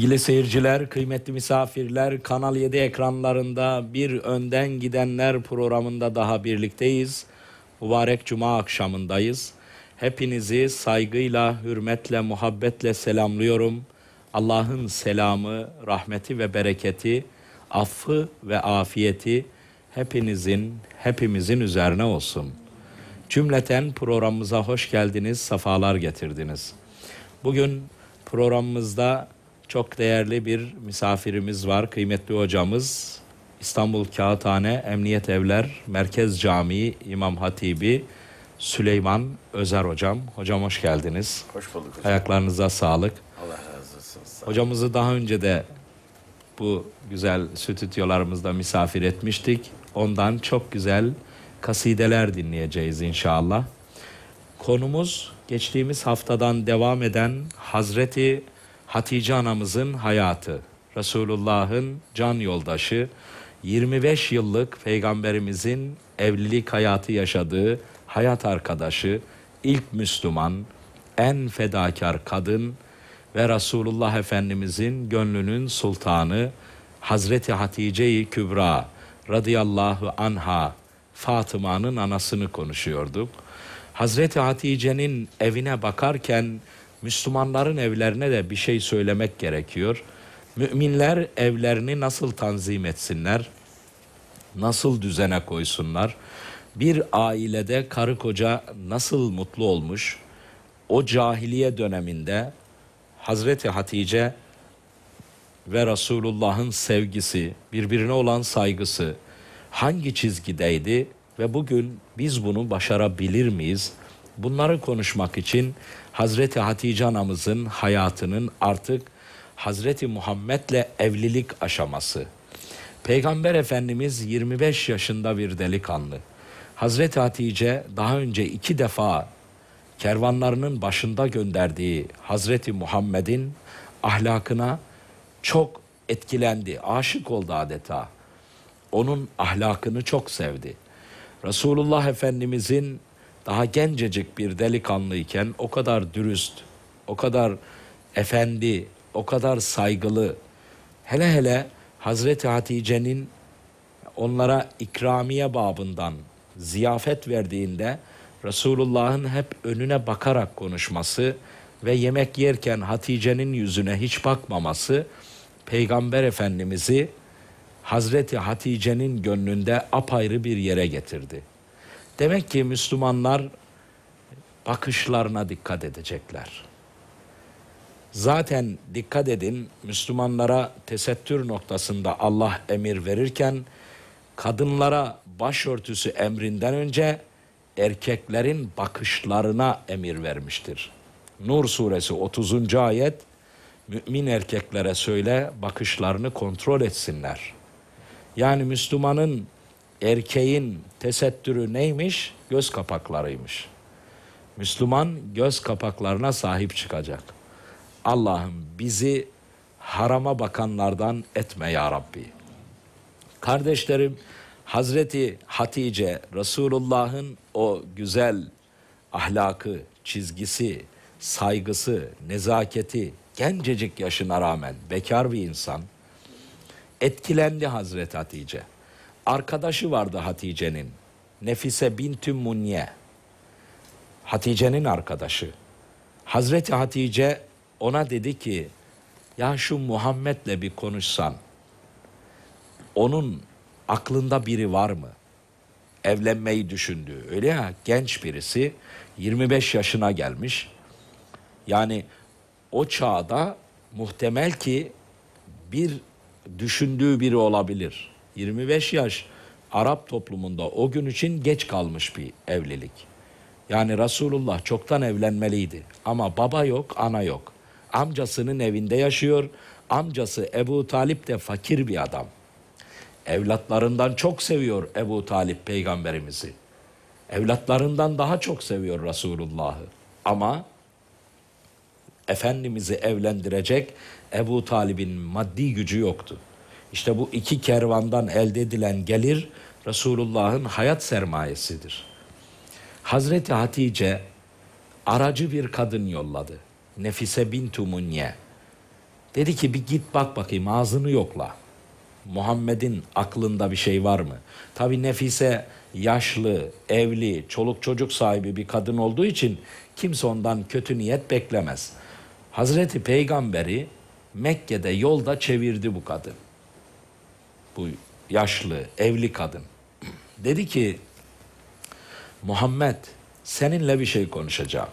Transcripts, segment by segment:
Sevgili seyirciler, kıymetli misafirler, Kanal 7 ekranlarında Bir Önden Gidenler programında daha birlikteyiz. Mübarek Cuma akşamındayız. Hepinizi saygıyla, hürmetle, muhabbetle selamlıyorum. Allah'ın selamı, rahmeti ve bereketi, affı ve afiyeti hepinizin, hepimizin üzerine olsun. Cümleten programımıza hoş geldiniz, sefalar getirdiniz. Bugün programımızda çok değerli bir misafirimiz var, kıymetli hocamız. İstanbul Kağıthane Emniyet Evler Merkez Camii İmam Hatibi Süleyman Özer Hocam. Hocam hoş geldiniz. Hoş bulduk hocam. Ayaklarınıza sağlık. Allah razı olsun. Sağ Hocamızı daha önce de bu güzel stüdyolarımızda misafir etmiştik. Ondan çok güzel kasideler dinleyeceğiz inşallah. Konumuz geçtiğimiz haftadan devam eden Hazreti Hatice anamızın hayatı, Resulullah'ın can yoldaşı, 25 yıllık peygamberimizin evlilik hayatı yaşadığı hayat arkadaşı, ilk Müslüman, en fedakar kadın ve Resulullah Efendimizin gönlünün sultanı Hazreti Hatice-i Kübra radıyallahu anha Fatıma'nın anasını konuşuyorduk. Hazreti Hatice'nin evine bakarken Müslümanların evlerine de bir şey söylemek gerekiyor. Müminler evlerini nasıl tanzim etsinler? Nasıl düzene koysunlar? Bir ailede karı koca nasıl mutlu olmuş? O cahiliye döneminde Hazreti Hatice ve Resulullah'ın sevgisi, birbirine olan saygısı hangi çizgideydi ve bugün biz bunu başarabilir miyiz? Bunları konuşmak için Hazreti Hatice anamızın hayatının artık Hazreti Muhammed'le evlilik aşaması. Peygamber Efendimiz 25 yaşında bir delikanlı. Hazreti Hatice daha önce iki defa kervanlarının başında gönderdiği Hazreti Muhammed'in ahlakına çok etkilendi, aşık oldu adeta. Onun ahlakını çok sevdi. Resulullah Efendimizin daha gencecik bir delikanlıyken o kadar dürüst, o kadar efendi, o kadar saygılı. Hele hele Hazreti Hatice'nin onlara ikramiye babından ziyafet verdiğinde Resulullah'ın hep önüne bakarak konuşması ve yemek yerken Hatice'nin yüzüne hiç bakmaması Peygamber Efendimiz'i Hazreti Hatice'nin gönlünde apayrı bir yere getirdi. Demek ki Müslümanlar bakışlarına dikkat edecekler. Zaten dikkat edin Müslümanlara tesettür noktasında Allah emir verirken kadınlara başörtüsü emrinden önce erkeklerin bakışlarına emir vermiştir. Nur suresi 30. ayet mümin erkeklere söyle bakışlarını kontrol etsinler. Yani Müslümanın erkeğin tesettürü neymiş? Göz kapaklarıymış. Müslüman göz kapaklarına sahip çıkacak. Allah'ım bizi harama bakanlardan etme ya Rabbi. Kardeşlerim Hazreti Hatice Resulullah'ın o güzel ahlakı, çizgisi, saygısı, nezaketi gencecik yaşına rağmen bekar bir insan etkilendi Hazreti Hatice arkadaşı vardı Hatice'nin. Nefise bintü Munye. Hatice'nin arkadaşı. Hazreti Hatice ona dedi ki ya şu Muhammed'le bir konuşsan. Onun aklında biri var mı? Evlenmeyi düşündüğü Öyle ya genç birisi 25 yaşına gelmiş. Yani o çağda muhtemel ki bir düşündüğü biri olabilir. 25 yaş Arap toplumunda o gün için geç kalmış bir evlilik. Yani Resulullah çoktan evlenmeliydi ama baba yok, ana yok. Amcasının evinde yaşıyor. Amcası Ebu Talip de fakir bir adam. Evlatlarından çok seviyor Ebu Talip peygamberimizi. Evlatlarından daha çok seviyor Resulullah'ı. Ama Efendimiz'i evlendirecek Ebu Talib'in maddi gücü yoktu. İşte bu iki kervandan elde edilen gelir Resulullah'ın hayat sermayesidir. Hazreti Hatice aracı bir kadın yolladı. Nefise bintu Munye. Dedi ki bir git bak bakayım ağzını yokla. Muhammed'in aklında bir şey var mı? Tabi Nefise yaşlı, evli, çoluk çocuk sahibi bir kadın olduğu için kimse ondan kötü niyet beklemez. Hazreti Peygamberi Mekke'de yolda çevirdi bu kadın bu yaşlı, evli kadın. Dedi ki, Muhammed seninle bir şey konuşacağım.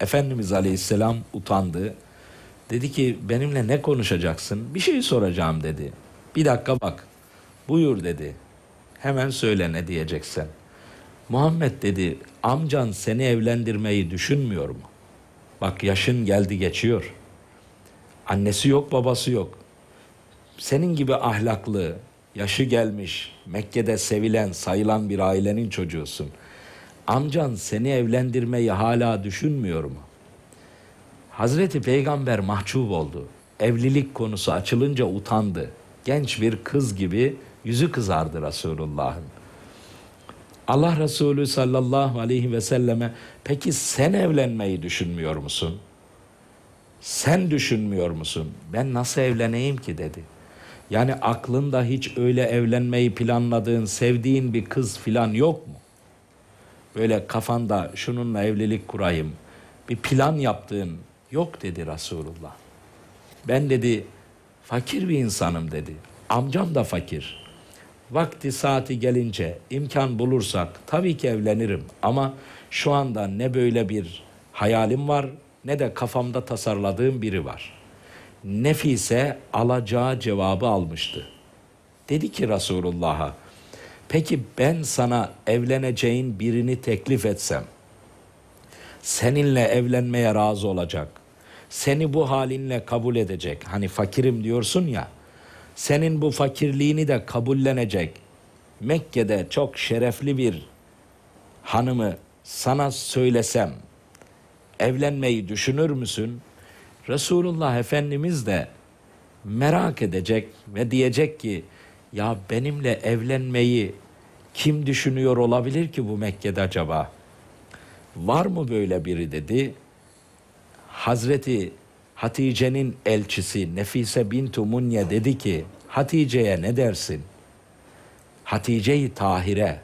Efendimiz Aleyhisselam utandı. Dedi ki benimle ne konuşacaksın? Bir şey soracağım dedi. Bir dakika bak. Buyur dedi. Hemen söyle ne diyeceksen. Muhammed dedi amcan seni evlendirmeyi düşünmüyor mu? Bak yaşın geldi geçiyor. Annesi yok babası yok senin gibi ahlaklı, yaşı gelmiş, Mekke'de sevilen, sayılan bir ailenin çocuğusun. Amcan seni evlendirmeyi hala düşünmüyor mu? Hazreti Peygamber mahcup oldu. Evlilik konusu açılınca utandı. Genç bir kız gibi yüzü kızardı Resulullah'ın. Allah Resulü sallallahu aleyhi ve selleme peki sen evlenmeyi düşünmüyor musun? Sen düşünmüyor musun? Ben nasıl evleneyim ki dedi. Yani aklında hiç öyle evlenmeyi planladığın, sevdiğin bir kız filan yok mu? Böyle kafanda şununla evlilik kurayım, bir plan yaptığın yok dedi Resulullah. Ben dedi fakir bir insanım dedi. Amcam da fakir. Vakti saati gelince imkan bulursak tabii ki evlenirim ama şu anda ne böyle bir hayalim var ne de kafamda tasarladığım biri var.'' Nefise alacağı cevabı almıştı. Dedi ki Resulullah'a, peki ben sana evleneceğin birini teklif etsem, seninle evlenmeye razı olacak, seni bu halinle kabul edecek, hani fakirim diyorsun ya, senin bu fakirliğini de kabullenecek, Mekke'de çok şerefli bir hanımı sana söylesem, evlenmeyi düşünür müsün? Resulullah Efendimiz de merak edecek ve diyecek ki ya benimle evlenmeyi kim düşünüyor olabilir ki bu Mekke'de acaba? Var mı böyle biri dedi. Hazreti Hatice'nin elçisi Nefise bintu Munye dedi ki Hatice'ye ne dersin? Hatice-i Tahire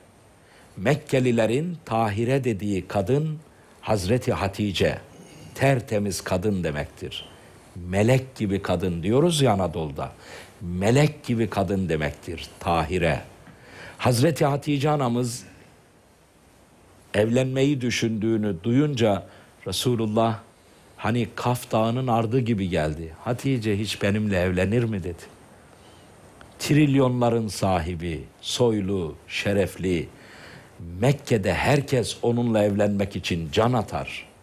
Mekkelilerin Tahire dediği kadın Hazreti Hatice tertemiz kadın demektir. Melek gibi kadın diyoruz ya Anadolu'da. Melek gibi kadın demektir Tahire. Hazreti Hatice anamız evlenmeyi düşündüğünü duyunca Resulullah hani Kaf Dağı'nın ardı gibi geldi. Hatice hiç benimle evlenir mi dedi. Trilyonların sahibi, soylu, şerefli. Mekke'de herkes onunla evlenmek için can atar.''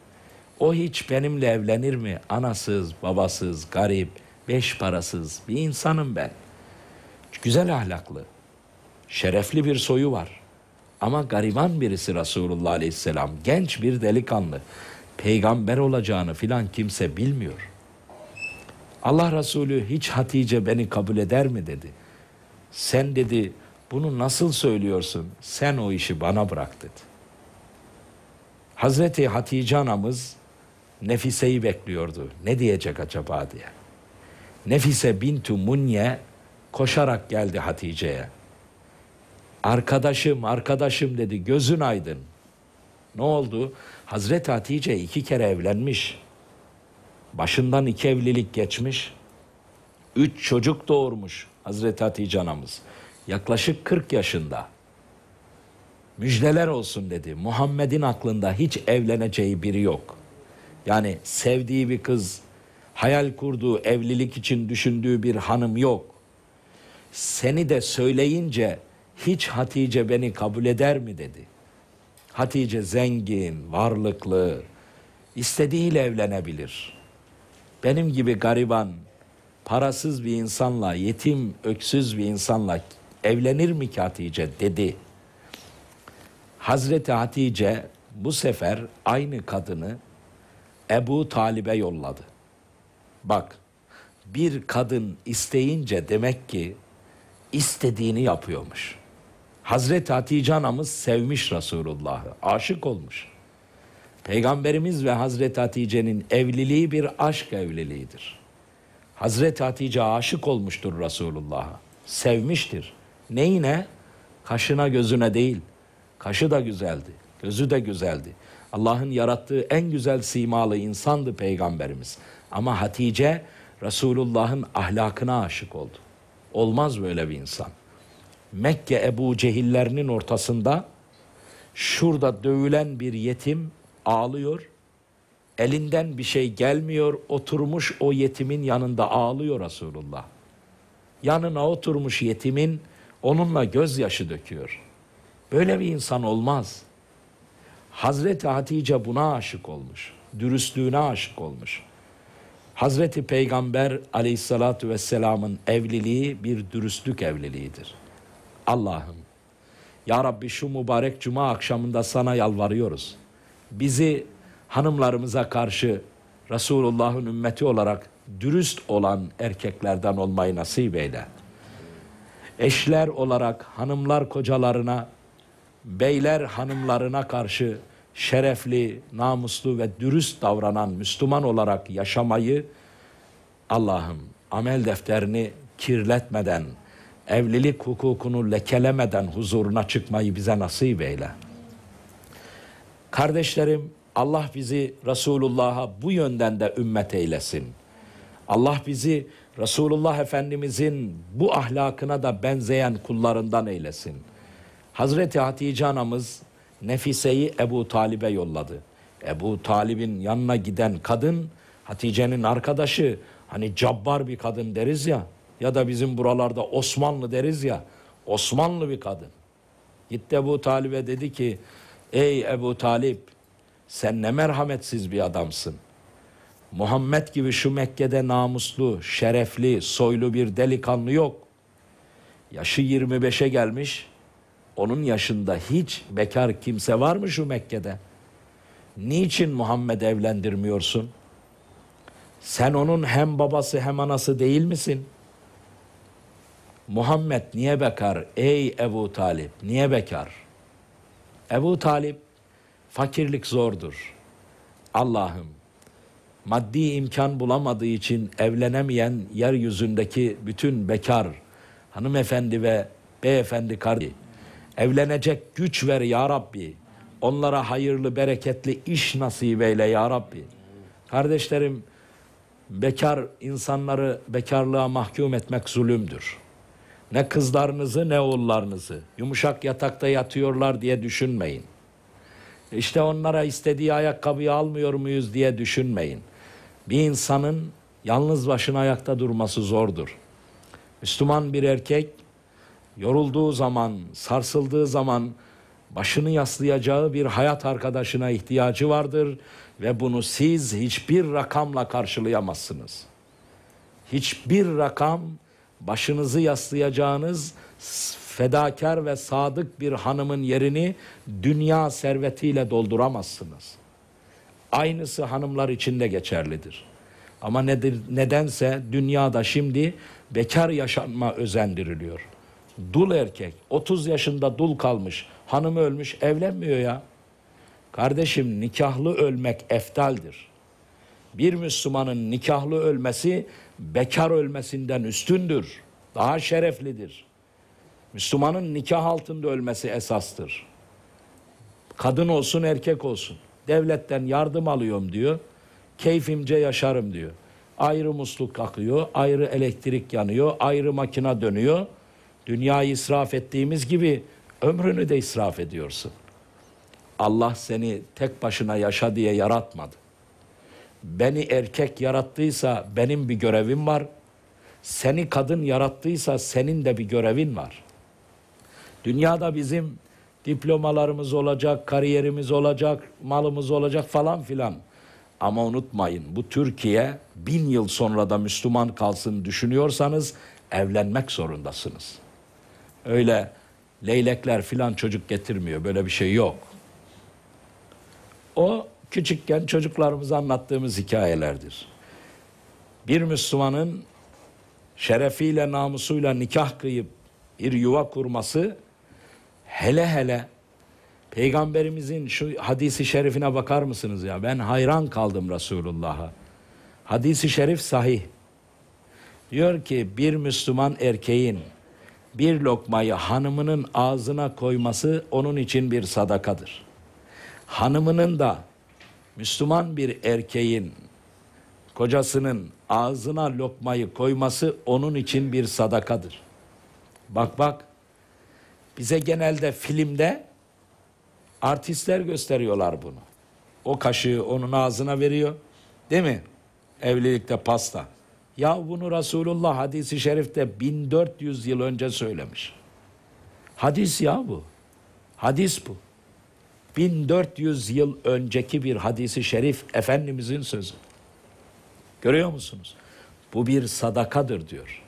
O hiç benimle evlenir mi? Anasız, babasız, garip, beş parasız bir insanım ben. Güzel ahlaklı, şerefli bir soyu var. Ama gariban birisi Resulullah Aleyhisselam, genç bir delikanlı. Peygamber olacağını filan kimse bilmiyor. Allah Resulü hiç Hatice beni kabul eder mi dedi. Sen dedi bunu nasıl söylüyorsun? Sen o işi bana bırak dedi. Hazreti Hatice anamız Nefise'yi bekliyordu. Ne diyecek acaba diye. Nefise bintu Munye koşarak geldi Hatice'ye. Arkadaşım, arkadaşım dedi. Gözün aydın. Ne oldu? Hazreti Hatice iki kere evlenmiş. Başından iki evlilik geçmiş. Üç çocuk doğurmuş Hazreti Hatice anamız. Yaklaşık 40 yaşında. Müjdeler olsun dedi. Muhammed'in aklında hiç evleneceği biri yok. Yani sevdiği bir kız, hayal kurduğu, evlilik için düşündüğü bir hanım yok. Seni de söyleyince hiç Hatice beni kabul eder mi dedi. Hatice zengin, varlıklı, istediğiyle evlenebilir. Benim gibi gariban, parasız bir insanla, yetim, öksüz bir insanla evlenir mi ki Hatice dedi. Hazreti Hatice bu sefer aynı kadını Ebu Talib'e yolladı. Bak bir kadın isteyince demek ki istediğini yapıyormuş. Hazreti Hatice anamız sevmiş Resulullah'ı, aşık olmuş. Peygamberimiz ve Hazreti Hatice'nin evliliği bir aşk evliliğidir. Hazreti Hatice aşık olmuştur Resulullah'a, sevmiştir. Neyine? Kaşına gözüne değil, kaşı da güzeldi, gözü de güzeldi. Allah'ın yarattığı en güzel simalı insandı peygamberimiz. Ama Hatice Resulullah'ın ahlakına aşık oldu. Olmaz böyle bir insan. Mekke Ebu Cehillerinin ortasında şurada dövülen bir yetim ağlıyor. Elinden bir şey gelmiyor. Oturmuş o yetimin yanında ağlıyor Resulullah. Yanına oturmuş yetimin onunla gözyaşı döküyor. Böyle bir insan olmaz. Hazreti Hatice buna aşık olmuş. Dürüstlüğüne aşık olmuş. Hazreti Peygamber aleyhissalatü vesselamın evliliği bir dürüstlük evliliğidir. Allah'ım, Ya Rabbi şu mübarek cuma akşamında sana yalvarıyoruz. Bizi hanımlarımıza karşı Resulullah'ın ümmeti olarak dürüst olan erkeklerden olmayı nasip eyle. Eşler olarak hanımlar kocalarına beyler hanımlarına karşı şerefli, namuslu ve dürüst davranan Müslüman olarak yaşamayı Allah'ım amel defterini kirletmeden, evlilik hukukunu lekelemeden huzuruna çıkmayı bize nasip eyle. Kardeşlerim Allah bizi Resulullah'a bu yönden de ümmet eylesin. Allah bizi Resulullah Efendimizin bu ahlakına da benzeyen kullarından eylesin. Hazreti Hatice anamız Nefise'yi Ebu Talib'e yolladı. Ebu Talib'in yanına giden kadın Hatice'nin arkadaşı hani cabbar bir kadın deriz ya ya da bizim buralarda Osmanlı deriz ya Osmanlı bir kadın. Gitti Ebu Talib'e dedi ki ey Ebu Talib sen ne merhametsiz bir adamsın. Muhammed gibi şu Mekke'de namuslu, şerefli, soylu bir delikanlı yok. Yaşı 25'e gelmiş onun yaşında hiç bekar kimse var mı şu Mekke'de? Niçin Muhammed evlendirmiyorsun? Sen onun hem babası hem anası değil misin? Muhammed niye bekar? Ey Ebu Talip niye bekar? Ebu Talip fakirlik zordur. Allah'ım maddi imkan bulamadığı için evlenemeyen yeryüzündeki bütün bekar hanımefendi ve beyefendi kardeşi Evlenecek güç ver ya Rabbi. Onlara hayırlı, bereketli iş nasip eyle ya Rabbi. Kardeşlerim, bekar insanları bekarlığa mahkum etmek zulümdür. Ne kızlarınızı ne oğullarınızı yumuşak yatakta yatıyorlar diye düşünmeyin. İşte onlara istediği ayakkabıyı almıyor muyuz diye düşünmeyin. Bir insanın yalnız başına ayakta durması zordur. Müslüman bir erkek yorulduğu zaman, sarsıldığı zaman başını yaslayacağı bir hayat arkadaşına ihtiyacı vardır ve bunu siz hiçbir rakamla karşılayamazsınız. Hiçbir rakam başınızı yaslayacağınız fedakar ve sadık bir hanımın yerini dünya servetiyle dolduramazsınız. Aynısı hanımlar için de geçerlidir. Ama nedir, nedense dünyada şimdi bekar yaşanma özendiriliyor. Dul erkek. 30 yaşında dul kalmış. Hanımı ölmüş. Evlenmiyor ya. Kardeşim nikahlı ölmek eftaldir. Bir Müslümanın nikahlı ölmesi bekar ölmesinden üstündür. Daha şereflidir. Müslümanın nikah altında ölmesi esastır. Kadın olsun erkek olsun. Devletten yardım alıyorum diyor. Keyfimce yaşarım diyor. Ayrı musluk akıyor, ayrı elektrik yanıyor, ayrı makina dönüyor. Dünyayı israf ettiğimiz gibi ömrünü de israf ediyorsun. Allah seni tek başına yaşa diye yaratmadı. Beni erkek yarattıysa benim bir görevim var. Seni kadın yarattıysa senin de bir görevin var. Dünyada bizim diplomalarımız olacak, kariyerimiz olacak, malımız olacak falan filan. Ama unutmayın bu Türkiye bin yıl sonra da Müslüman kalsın düşünüyorsanız evlenmek zorundasınız. Öyle leylekler filan çocuk getirmiyor. Böyle bir şey yok. O küçükken çocuklarımıza anlattığımız hikayelerdir. Bir Müslümanın şerefiyle, namusuyla nikah kıyıp bir yuva kurması hele hele Peygamberimizin şu hadisi şerifine bakar mısınız ya? Ben hayran kaldım Resulullah'a. Hadisi şerif sahih. Diyor ki bir Müslüman erkeğin bir lokmayı hanımının ağzına koyması onun için bir sadakadır. Hanımının da Müslüman bir erkeğin kocasının ağzına lokmayı koyması onun için bir sadakadır. Bak bak bize genelde filmde artistler gösteriyorlar bunu. O kaşığı onun ağzına veriyor. Değil mi? Evlilikte pasta. Ya bunu Resulullah hadisi şerifte 1400 yıl önce söylemiş. Hadis ya bu. Hadis bu. 1400 yıl önceki bir hadisi şerif Efendimizin sözü. Görüyor musunuz? Bu bir sadakadır diyor.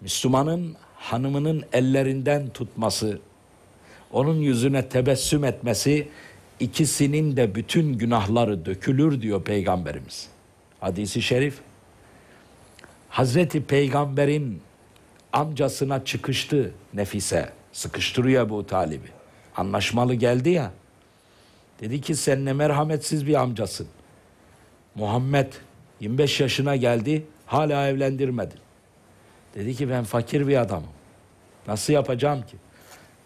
Müslümanın hanımının ellerinden tutması, onun yüzüne tebessüm etmesi ikisinin de bütün günahları dökülür diyor Peygamberimiz. Hadisi şerif Hazreti Peygamber'in amcasına çıkıştı Nefise. Sıkıştırıyor bu Talib'i. Anlaşmalı geldi ya. Dedi ki sen ne merhametsiz bir amcasın. Muhammed 25 yaşına geldi hala evlendirmedin. Dedi ki ben fakir bir adamım. Nasıl yapacağım ki?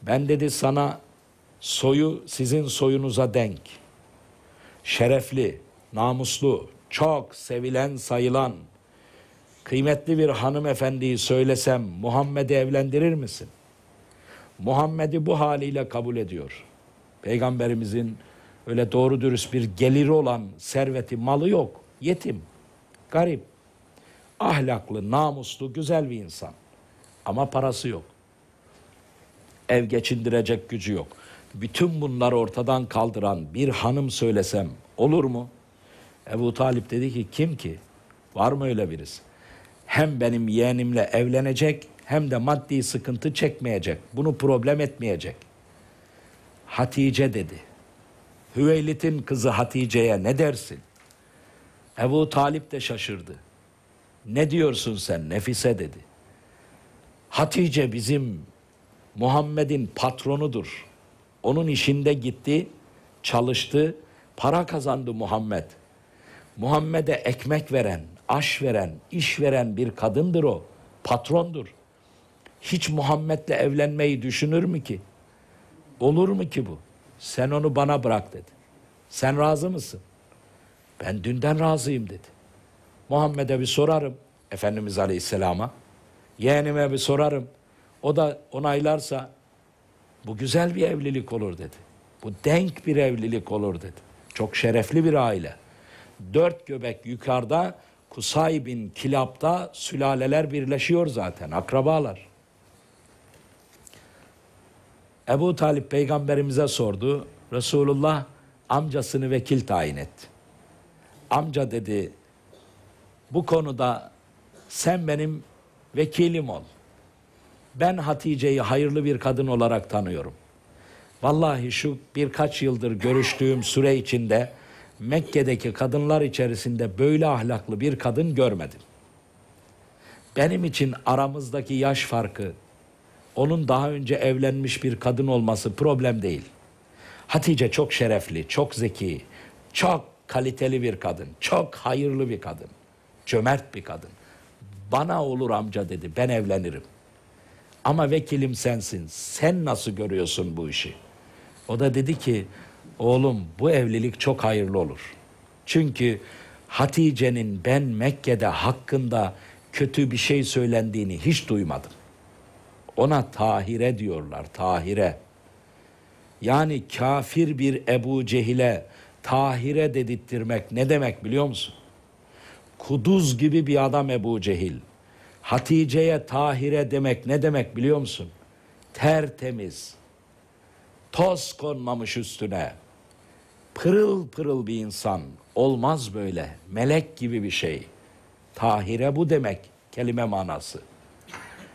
Ben dedi sana soyu sizin soyunuza denk. Şerefli, namuslu, çok sevilen sayılan kıymetli bir hanımefendiyi söylesem Muhammed'i evlendirir misin? Muhammed'i bu haliyle kabul ediyor. Peygamberimizin öyle doğru dürüst bir geliri olan serveti, malı yok. Yetim, garip, ahlaklı, namuslu, güzel bir insan. Ama parası yok. Ev geçindirecek gücü yok. Bütün bunları ortadan kaldıran bir hanım söylesem olur mu? Ebu Talip dedi ki kim ki? Var mı öyle birisi? hem benim yeğenimle evlenecek hem de maddi sıkıntı çekmeyecek. Bunu problem etmeyecek. Hatice dedi. Hüveylit'in kızı Hatice'ye ne dersin? Ebu Talip de şaşırdı. Ne diyorsun sen Nefise dedi. Hatice bizim Muhammed'in patronudur. Onun işinde gitti, çalıştı, para kazandı Muhammed. Muhammed'e ekmek veren, aş veren, iş veren bir kadındır o. Patrondur. Hiç Muhammed'le evlenmeyi düşünür mü ki? Olur mu ki bu? Sen onu bana bırak dedi. Sen razı mısın? Ben dünden razıyım dedi. Muhammed'e bir sorarım. Efendimiz Aleyhisselam'a. Yeğenime bir sorarım. O da onaylarsa bu güzel bir evlilik olur dedi. Bu denk bir evlilik olur dedi. Çok şerefli bir aile. Dört göbek yukarıda Kusay bin Kilab'da sülaleler birleşiyor zaten, akrabalar. Ebu Talip peygamberimize sordu. Resulullah amcasını vekil tayin etti. Amca dedi, bu konuda sen benim vekilim ol. Ben Hatice'yi hayırlı bir kadın olarak tanıyorum. Vallahi şu birkaç yıldır görüştüğüm süre içinde Mekke'deki kadınlar içerisinde böyle ahlaklı bir kadın görmedim. Benim için aramızdaki yaş farkı, onun daha önce evlenmiş bir kadın olması problem değil. Hatice çok şerefli, çok zeki, çok kaliteli bir kadın, çok hayırlı bir kadın, cömert bir kadın. Bana olur amca dedi, ben evlenirim. Ama vekilim sensin, sen nasıl görüyorsun bu işi? O da dedi ki oğlum bu evlilik çok hayırlı olur. Çünkü Hatice'nin ben Mekke'de hakkında kötü bir şey söylendiğini hiç duymadım. Ona Tahire diyorlar, Tahire. Yani kafir bir Ebu Cehil'e Tahire dedittirmek ne demek biliyor musun? Kuduz gibi bir adam Ebu Cehil. Hatice'ye Tahire demek ne demek biliyor musun? Tertemiz. Toz konmamış üstüne pırıl pırıl bir insan. Olmaz böyle. Melek gibi bir şey. Tahire bu demek kelime manası.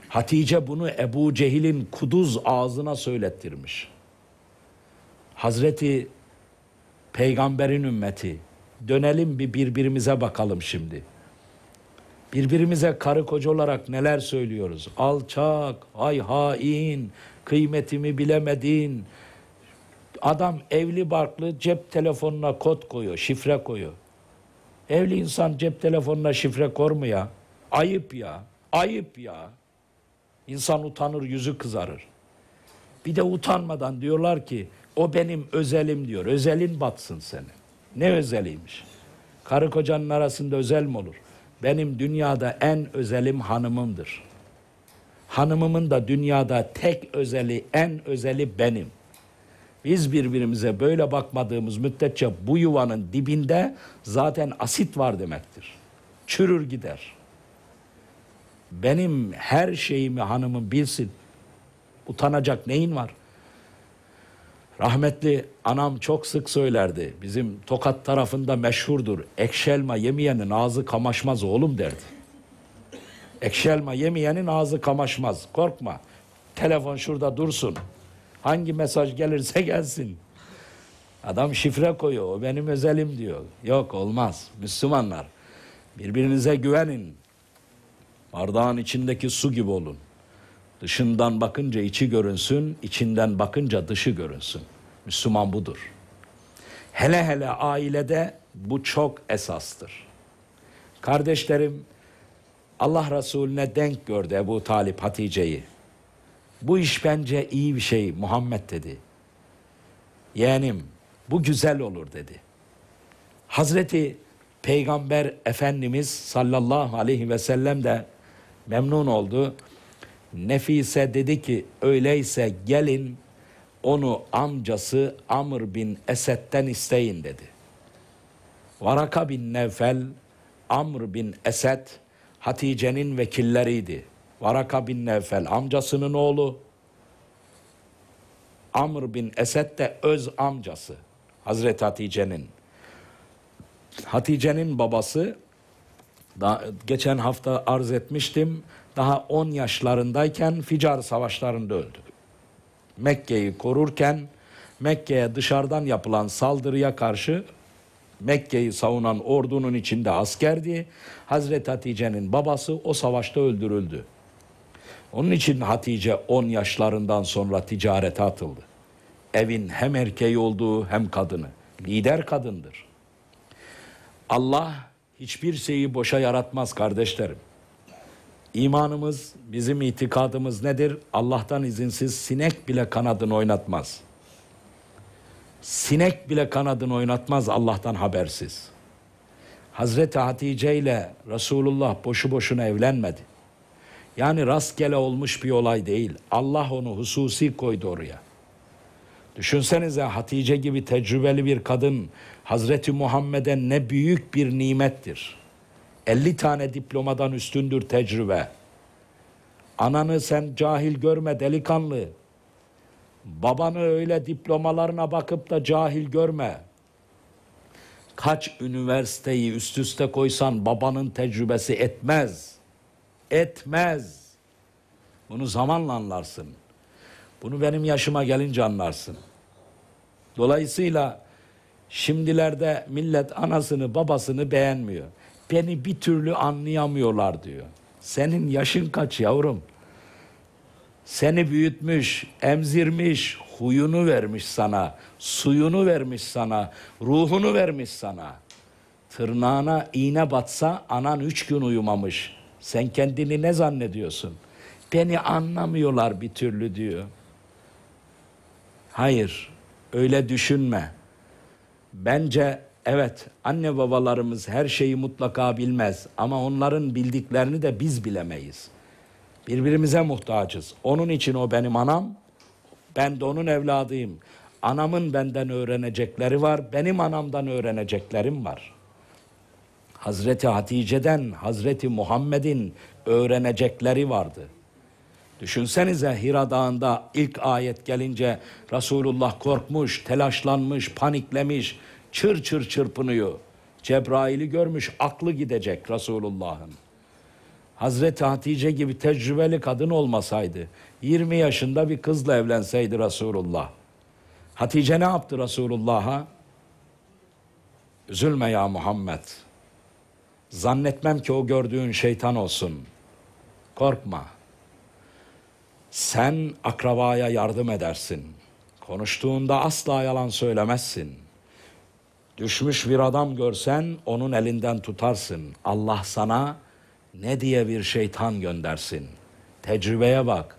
Hatice bunu Ebu Cehil'in kuduz ağzına söylettirmiş. Hazreti peygamberin ümmeti. Dönelim bir birbirimize bakalım şimdi. Birbirimize karı koca olarak neler söylüyoruz? Alçak, ay hain, kıymetimi bilemedin, Adam evli barklı cep telefonuna kod koyuyor, şifre koyuyor. Evli insan cep telefonuna şifre kormuyor. Ayıp ya, ayıp ya. İnsan utanır, yüzü kızarır. Bir de utanmadan diyorlar ki o benim özelim diyor. Özelin batsın seni. Ne özeliymiş? Karı kocanın arasında özel mi olur? Benim dünyada en özelim hanımımdır. Hanımımın da dünyada tek özeli, en özeli benim.'' Biz birbirimize böyle bakmadığımız müddetçe bu yuvanın dibinde zaten asit var demektir. Çürür gider. Benim her şeyimi hanımım bilsin. Utanacak neyin var? Rahmetli anam çok sık söylerdi. Bizim Tokat tarafında meşhurdur. Ekşelma yemeyenin ağzı kamaşmaz oğlum derdi. Ekşelma yemeyenin ağzı kamaşmaz. Korkma. Telefon şurada dursun. Hangi mesaj gelirse gelsin. Adam şifre koyuyor. O benim özelim diyor. Yok olmaz. Müslümanlar birbirinize güvenin. Bardağın içindeki su gibi olun. Dışından bakınca içi görünsün, içinden bakınca dışı görünsün. Müslüman budur. Hele hele ailede bu çok esastır. Kardeşlerim Allah Resulüne denk gördü Ebu Talip Hatice'yi. Bu iş bence iyi bir şey Muhammed dedi. Yeğenim bu güzel olur dedi. Hazreti Peygamber Efendimiz sallallahu aleyhi ve sellem de memnun oldu. Nefise dedi ki öyleyse gelin onu amcası Amr bin Esed'den isteyin dedi. Varaka bin Nevfel, Amr bin Esed Hatice'nin vekilleriydi. Varaka bin Nevfel amcasının oğlu. Amr bin Esed de öz amcası Hazreti Hatice'nin. Hatice'nin babası daha, geçen hafta arz etmiştim. Daha 10 yaşlarındayken Ficar savaşlarında öldü. Mekke'yi korurken Mekke'ye dışarıdan yapılan saldırıya karşı Mekke'yi savunan ordunun içinde askerdi. Hazreti Hatice'nin babası o savaşta öldürüldü. Onun için Hatice 10 yaşlarından sonra ticarete atıldı. Evin hem erkeği olduğu hem kadını. Lider kadındır. Allah hiçbir şeyi boşa yaratmaz kardeşlerim. İmanımız, bizim itikadımız nedir? Allah'tan izinsiz sinek bile kanadını oynatmaz. Sinek bile kanadını oynatmaz Allah'tan habersiz. Hazreti Hatice ile Resulullah boşu boşuna evlenmedi. Yani rastgele olmuş bir olay değil. Allah onu hususi koydu oraya. Düşünsenize Hatice gibi tecrübeli bir kadın Hazreti Muhammed'e ne büyük bir nimettir. 50 tane diplomadan üstündür tecrübe. Ananı sen cahil görme delikanlı. Babanı öyle diplomalarına bakıp da cahil görme. Kaç üniversiteyi üst üste koysan babanın tecrübesi etmez.'' etmez. Bunu zamanla anlarsın. Bunu benim yaşıma gelince anlarsın. Dolayısıyla şimdilerde millet anasını babasını beğenmiyor. Beni bir türlü anlayamıyorlar diyor. Senin yaşın kaç yavrum? Seni büyütmüş, emzirmiş, huyunu vermiş sana, suyunu vermiş sana, ruhunu vermiş sana. Tırnağına iğne batsa anan üç gün uyumamış. Sen kendini ne zannediyorsun? Beni anlamıyorlar bir türlü diyor. Hayır, öyle düşünme. Bence evet anne babalarımız her şeyi mutlaka bilmez ama onların bildiklerini de biz bilemeyiz. Birbirimize muhtacız. Onun için o benim anam, ben de onun evladıyım. Anamın benden öğrenecekleri var, benim anamdan öğreneceklerim var.'' Hazreti Hatice'den Hazreti Muhammed'in öğrenecekleri vardı. Düşünsenize Hira Dağı'nda ilk ayet gelince Resulullah korkmuş, telaşlanmış, paniklemiş, çır çır çırpınıyor. Cebrail'i görmüş, aklı gidecek Resulullah'ın. Hazreti Hatice gibi tecrübeli kadın olmasaydı, 20 yaşında bir kızla evlenseydi Resulullah. Hatice ne yaptı Resulullah'a? Üzülme ya Muhammed. Zannetmem ki o gördüğün şeytan olsun. Korkma. Sen akrabaya yardım edersin. Konuştuğunda asla yalan söylemezsin. Düşmüş bir adam görsen onun elinden tutarsın. Allah sana ne diye bir şeytan göndersin. Tecrübeye bak.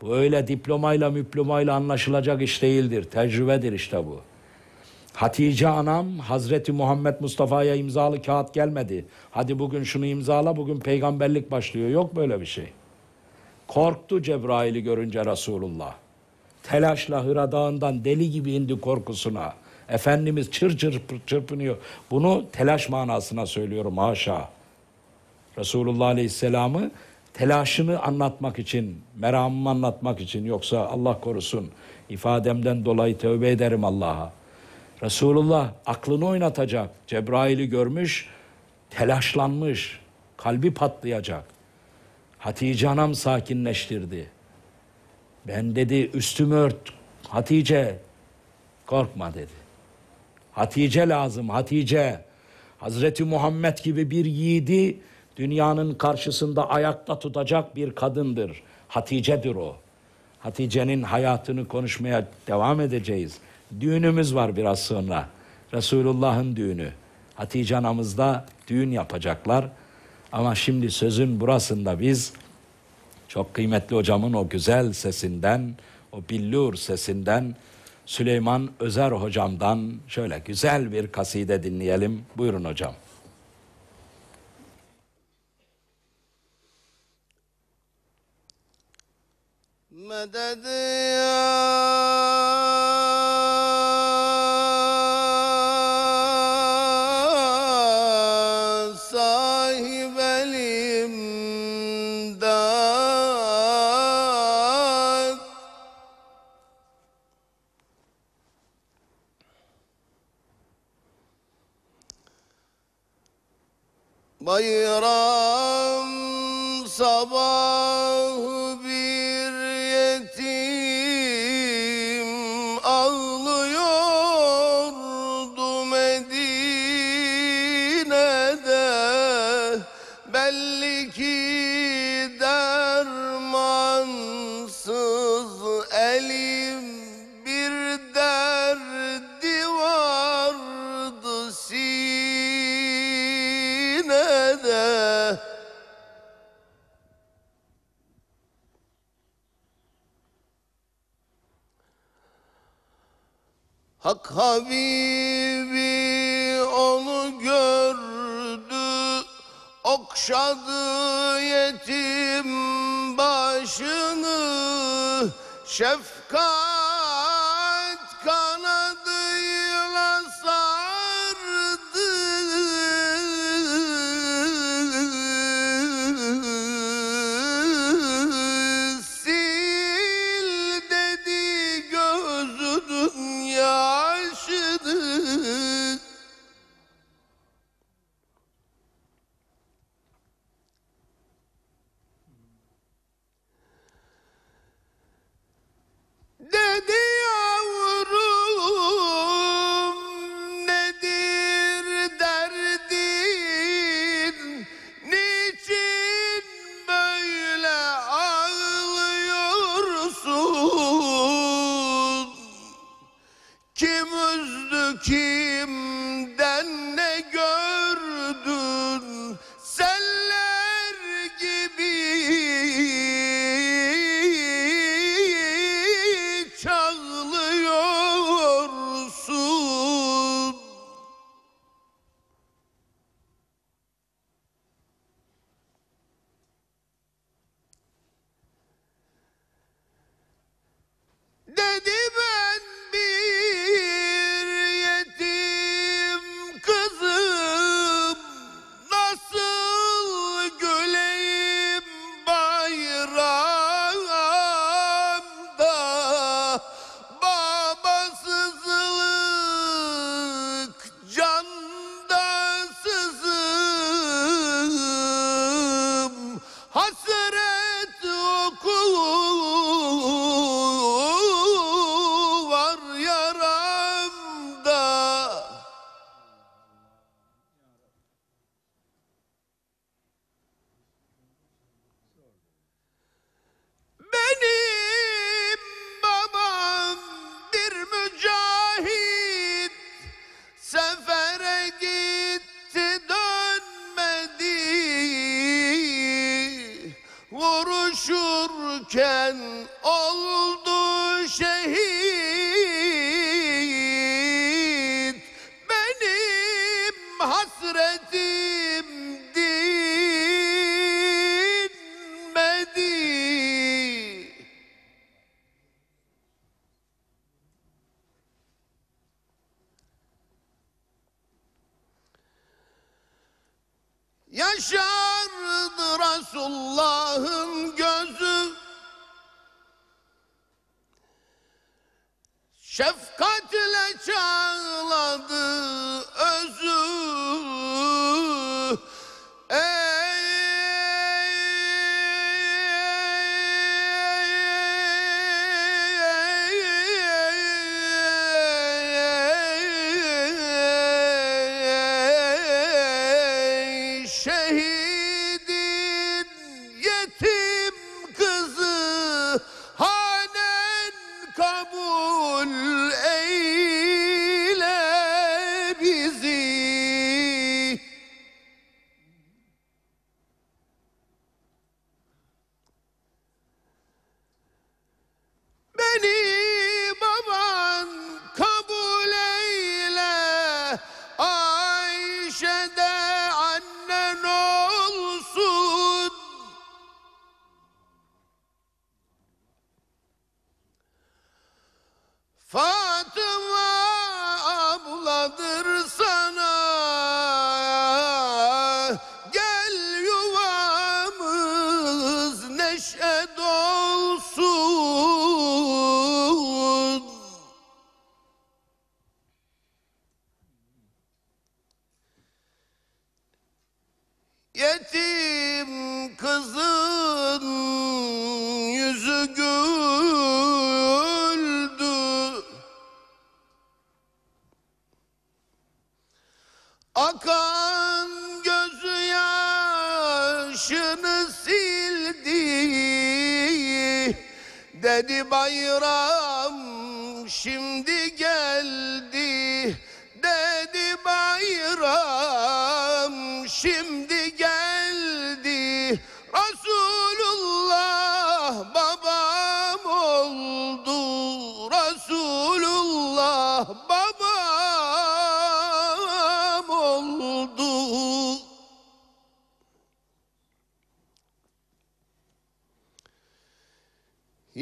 Bu öyle diplomayla müplomayla anlaşılacak iş değildir. Tecrübedir işte bu. Hatice anam Hazreti Muhammed Mustafa'ya imzalı kağıt gelmedi. Hadi bugün şunu imzala bugün peygamberlik başlıyor. Yok böyle bir şey. Korktu Cebrail'i görünce Resulullah. Telaşla Hıra Dağı'ndan deli gibi indi korkusuna. Efendimiz çır çır çırpınıyor. Bunu telaş manasına söylüyorum haşa. Resulullah Aleyhisselam'ı telaşını anlatmak için, meramımı anlatmak için yoksa Allah korusun ifademden dolayı tövbe ederim Allah'a. Resulullah aklını oynatacak. Cebrail'i görmüş, telaşlanmış, kalbi patlayacak. Hatice anam sakinleştirdi. Ben dedi üstümü ört Hatice korkma dedi. Hatice lazım Hatice. Hazreti Muhammed gibi bir yiğidi dünyanın karşısında ayakta tutacak bir kadındır. Hatice'dir o. Hatice'nin hayatını konuşmaya devam edeceğiz. Düğünümüz var biraz sonra. Resulullah'ın düğünü. Hatice anamızda düğün yapacaklar. Ama şimdi sözün burasında biz çok kıymetli hocamın o güzel sesinden, o billur sesinden Süleyman Özer hocamdan şöyle güzel bir kaside dinleyelim. Buyurun hocam. Medet ya bayram sabah Habibi onu gördü, okşadı yetim başını, şef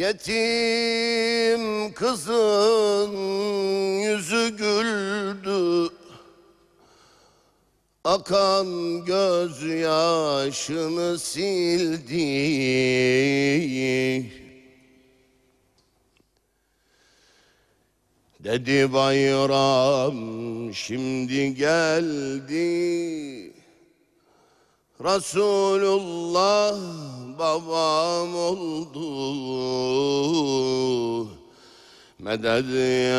Yetim kızın yüzü güldü Akan göz yaşını sildi Dedi bayram şimdi geldi Resulullah babam oldu Medet ya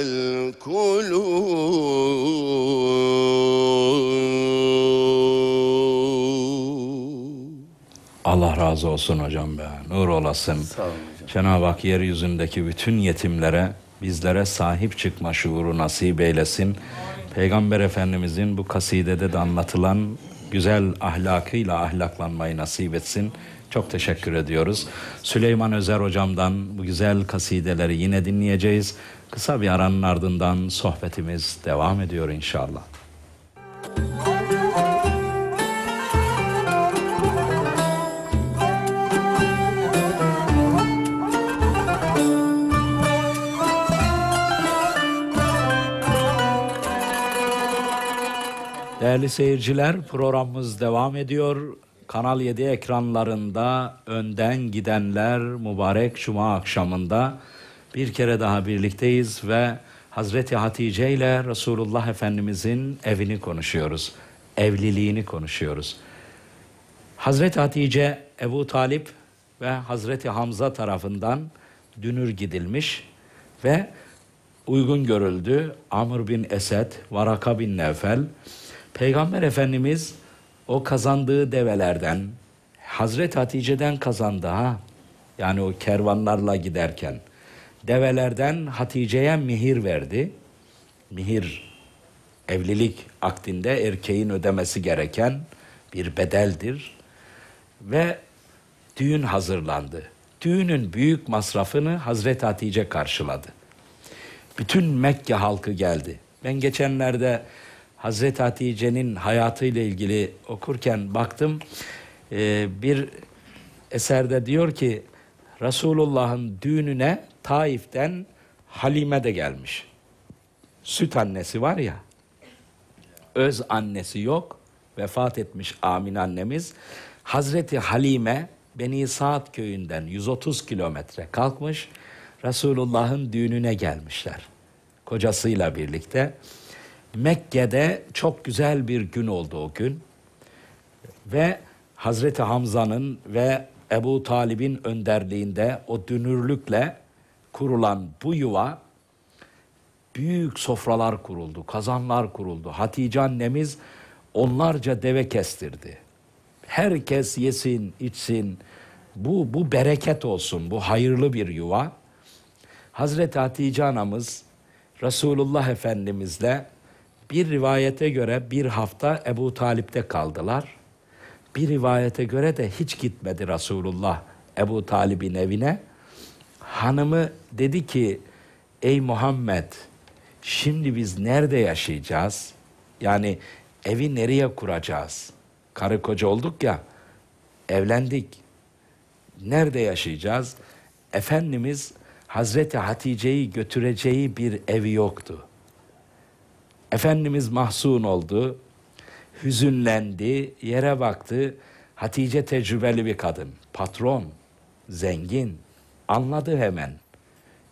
el kulub razı olsun hocam be. Nur olasın. Sağ olun hocam. Cenab-ı Hak yeryüzündeki bütün yetimlere bizlere sahip çıkma şuuru nasip eylesin. Peygamber Efendimizin bu kasidede de anlatılan güzel ahlakıyla ahlaklanmayı nasip etsin. Çok teşekkür ediyoruz. Süleyman Özer hocamdan bu güzel kasideleri yine dinleyeceğiz. Kısa bir aranın ardından sohbetimiz devam ediyor inşallah. Müzik Değerli seyirciler programımız devam ediyor. Kanal 7 ekranlarında önden gidenler mübarek cuma akşamında bir kere daha birlikteyiz ve Hazreti Hatice ile Resulullah Efendimizin evini konuşuyoruz. Evliliğini konuşuyoruz. Hazreti Hatice Ebu Talip ve Hazreti Hamza tarafından dünür gidilmiş ve uygun görüldü. Amr bin Esed, Varaka bin Nefel, Peygamber Efendimiz o kazandığı develerden, Hazreti Hatice'den kazandı ha. Yani o kervanlarla giderken. Develerden Hatice'ye mihir verdi. Mihir, evlilik akdinde erkeğin ödemesi gereken bir bedeldir. Ve düğün hazırlandı. Düğünün büyük masrafını Hazreti Hatice karşıladı. Bütün Mekke halkı geldi. Ben geçenlerde Hazreti Hatice'nin hayatıyla ilgili okurken baktım. E, bir eserde diyor ki Resulullah'ın düğününe Taif'ten Halime de gelmiş. Süt annesi var ya. Öz annesi yok. Vefat etmiş Amin annemiz. Hazreti Halime Beni Saat köyünden 130 kilometre kalkmış. Resulullah'ın düğününe gelmişler. Kocasıyla birlikte. Mekke'de çok güzel bir gün oldu o gün. Ve Hazreti Hamza'nın ve Ebu Talib'in önderliğinde o dünürlükle kurulan bu yuva büyük sofralar kuruldu, kazanlar kuruldu. Hatice annemiz onlarca deve kestirdi. Herkes yesin, içsin. Bu, bu bereket olsun, bu hayırlı bir yuva. Hazreti Hatice anamız Resulullah Efendimizle bir rivayete göre bir hafta Ebu Talip'te kaldılar. Bir rivayete göre de hiç gitmedi Resulullah Ebu Talib'in evine. Hanımı dedi ki ey Muhammed şimdi biz nerede yaşayacağız? Yani evi nereye kuracağız? Karı koca olduk ya evlendik. Nerede yaşayacağız? Efendimiz Hazreti Hatice'yi götüreceği bir evi yoktu. Efendimiz mahzun oldu, hüzünlendi, yere baktı. Hatice tecrübeli bir kadın, patron, zengin, anladı hemen.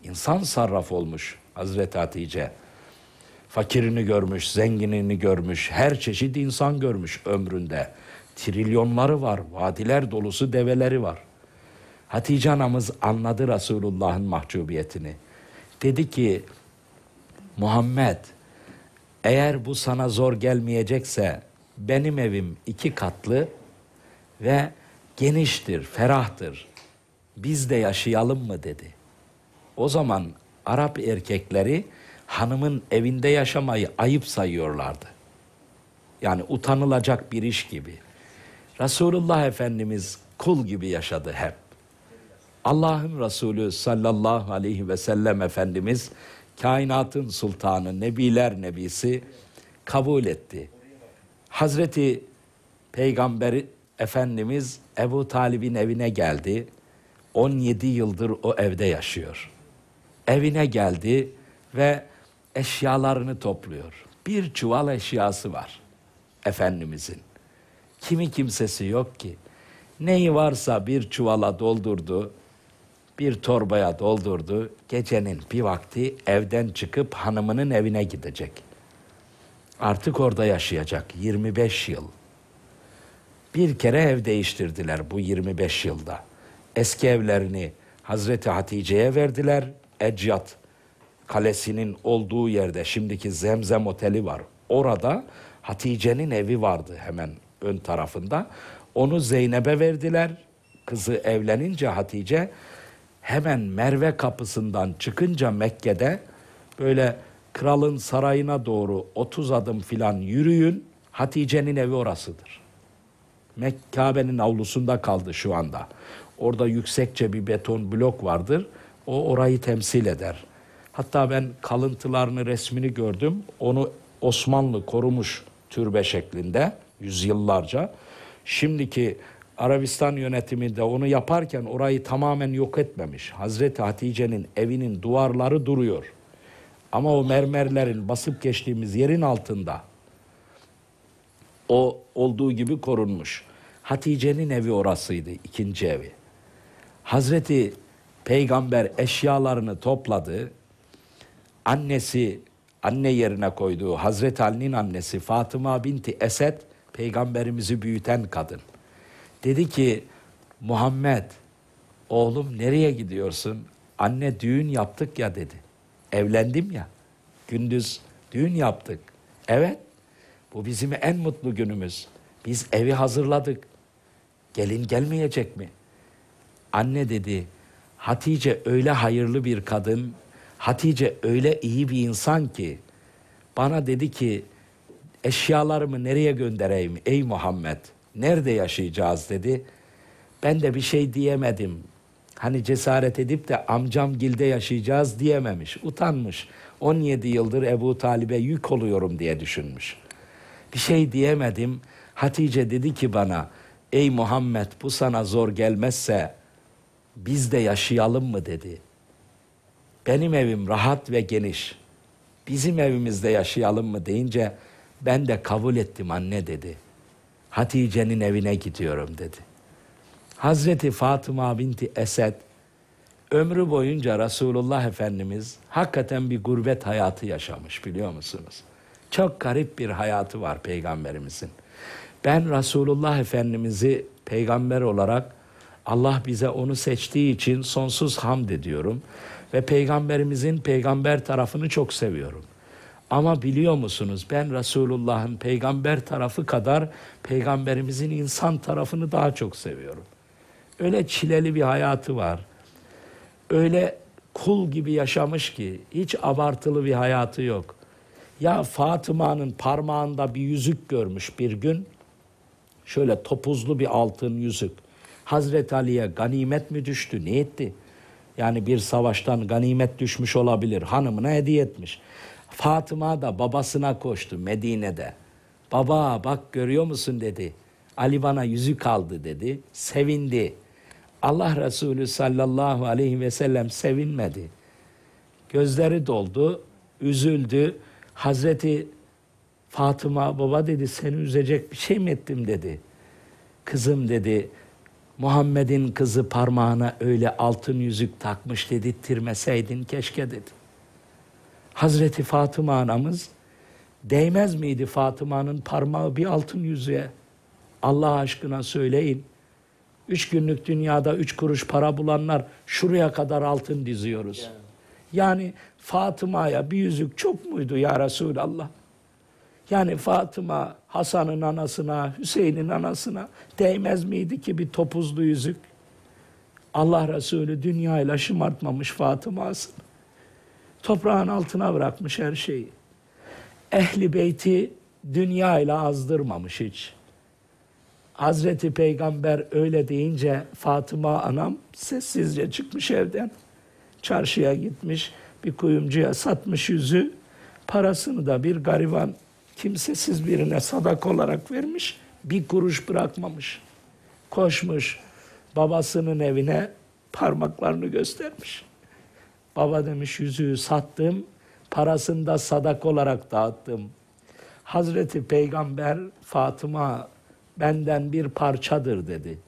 İnsan sarraf olmuş Hazreti Hatice. Fakirini görmüş, zenginini görmüş, her çeşit insan görmüş ömründe. Trilyonları var, vadiler dolusu develeri var. Hatice anamız anladı Resulullah'ın mahcubiyetini. Dedi ki, Muhammed eğer bu sana zor gelmeyecekse benim evim iki katlı ve geniştir, ferahtır. Biz de yaşayalım mı dedi. O zaman Arap erkekleri hanımın evinde yaşamayı ayıp sayıyorlardı. Yani utanılacak bir iş gibi. Resulullah Efendimiz kul gibi yaşadı hep. Allah'ın Resulü sallallahu aleyhi ve sellem Efendimiz kainatın sultanı, nebiler nebisi kabul etti. Hazreti Peygamber Efendimiz Ebu Talib'in evine geldi. 17 yıldır o evde yaşıyor. Evine geldi ve eşyalarını topluyor. Bir çuval eşyası var Efendimizin. Kimi kimsesi yok ki. Neyi varsa bir çuvala doldurdu bir torbaya doldurdu. Gecenin bir vakti evden çıkıp hanımının evine gidecek. Artık orada yaşayacak 25 yıl. Bir kere ev değiştirdiler bu 25 yılda. Eski evlerini Hazreti Hatice'ye verdiler. Ecyat Kalesi'nin olduğu yerde şimdiki Zemzem Oteli var. Orada Hatice'nin evi vardı hemen ön tarafında. Onu Zeynep'e verdiler. Kızı evlenince Hatice hemen Merve kapısından çıkınca Mekke'de böyle kralın sarayına doğru 30 adım filan yürüyün. Hatice'nin evi orasıdır. Mekkabe'nin avlusunda kaldı şu anda. Orada yüksekçe bir beton blok vardır. O orayı temsil eder. Hatta ben kalıntılarını, resmini gördüm. Onu Osmanlı korumuş türbe şeklinde yüzyıllarca. Şimdiki Arabistan yönetiminde onu yaparken orayı tamamen yok etmemiş. Hazreti Hatice'nin evinin duvarları duruyor. Ama o mermerlerin basıp geçtiğimiz yerin altında o olduğu gibi korunmuş. Hatice'nin evi orasıydı, ikinci evi. Hazreti Peygamber eşyalarını topladı. Annesi, anne yerine koyduğu Hazreti Ali'nin annesi Fatıma binti Esed, peygamberimizi büyüten kadın. Dedi ki Muhammed oğlum nereye gidiyorsun? Anne düğün yaptık ya dedi. Evlendim ya. Gündüz düğün yaptık. Evet. Bu bizim en mutlu günümüz. Biz evi hazırladık. Gelin gelmeyecek mi? Anne dedi, Hatice öyle hayırlı bir kadın, Hatice öyle iyi bir insan ki bana dedi ki eşyalarımı nereye göndereyim ey Muhammed? Nerede yaşayacağız dedi. Ben de bir şey diyemedim. Hani cesaret edip de amcam gilde yaşayacağız diyememiş. Utanmış. 17 yıldır Ebu Talib'e yük oluyorum diye düşünmüş. Bir şey diyemedim. Hatice dedi ki bana, ey Muhammed bu sana zor gelmezse biz de yaşayalım mı dedi. Benim evim rahat ve geniş. Bizim evimizde yaşayalım mı deyince ben de kabul ettim anne dedi.'' Hatice'nin evine gidiyorum dedi. Hazreti Fatıma binti Esed ömrü boyunca Resulullah Efendimiz hakikaten bir gurbet hayatı yaşamış biliyor musunuz? Çok garip bir hayatı var peygamberimizin. Ben Resulullah Efendimiz'i peygamber olarak Allah bize onu seçtiği için sonsuz hamd ediyorum ve peygamberimizin peygamber tarafını çok seviyorum. Ama biliyor musunuz ben Resulullah'ın peygamber tarafı kadar peygamberimizin insan tarafını daha çok seviyorum. Öyle çileli bir hayatı var. Öyle kul gibi yaşamış ki hiç abartılı bir hayatı yok. Ya Fatıma'nın parmağında bir yüzük görmüş bir gün. Şöyle topuzlu bir altın yüzük. Hazreti Ali'ye ganimet mi düştü? Ne etti? Yani bir savaştan ganimet düşmüş olabilir. Hanımına hediye etmiş. Fatıma da babasına koştu Medine'de. Baba bak görüyor musun dedi. Ali bana yüzü kaldı dedi. Sevindi. Allah Resulü sallallahu aleyhi ve sellem sevinmedi. Gözleri doldu, üzüldü. Hazreti Fatıma baba dedi seni üzecek bir şey mi ettim dedi. Kızım dedi Muhammed'in kızı parmağına öyle altın yüzük takmış dedi tirmeseydin keşke dedi. Hazreti Fatıma anamız değmez miydi Fatıma'nın parmağı bir altın yüzüğe? Allah aşkına söyleyin. Üç günlük dünyada üç kuruş para bulanlar şuraya kadar altın diziyoruz. Yani, yani Fatıma'ya bir yüzük çok muydu ya Resulallah? Yani Fatıma Hasan'ın anasına, Hüseyin'in anasına değmez miydi ki bir topuzlu yüzük? Allah Resulü dünyayla şımartmamış Fatıma'sını. Toprağın altına bırakmış her şeyi. Ehli beyti dünya ile azdırmamış hiç. Hazreti Peygamber öyle deyince Fatıma anam sessizce çıkmış evden. Çarşıya gitmiş, bir kuyumcuya satmış yüzü. Parasını da bir gariban kimsesiz birine sadak olarak vermiş. Bir kuruş bırakmamış. Koşmuş babasının evine parmaklarını göstermiş. Baba demiş yüzüğü sattım, parasını da sadak olarak dağıttım. Hazreti Peygamber Fatıma benden bir parçadır dedi.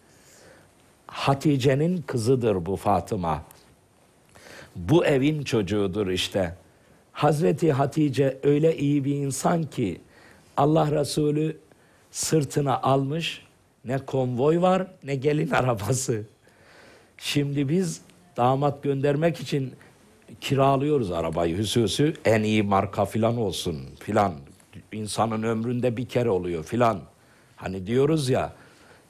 Hatice'nin kızıdır bu Fatıma. Bu evin çocuğudur işte. Hazreti Hatice öyle iyi bir insan ki Allah Resulü sırtına almış ne konvoy var ne gelin arabası. Şimdi biz damat göndermek için kiralıyoruz arabayı hususi en iyi marka filan olsun filan. İnsanın ömründe bir kere oluyor filan. Hani diyoruz ya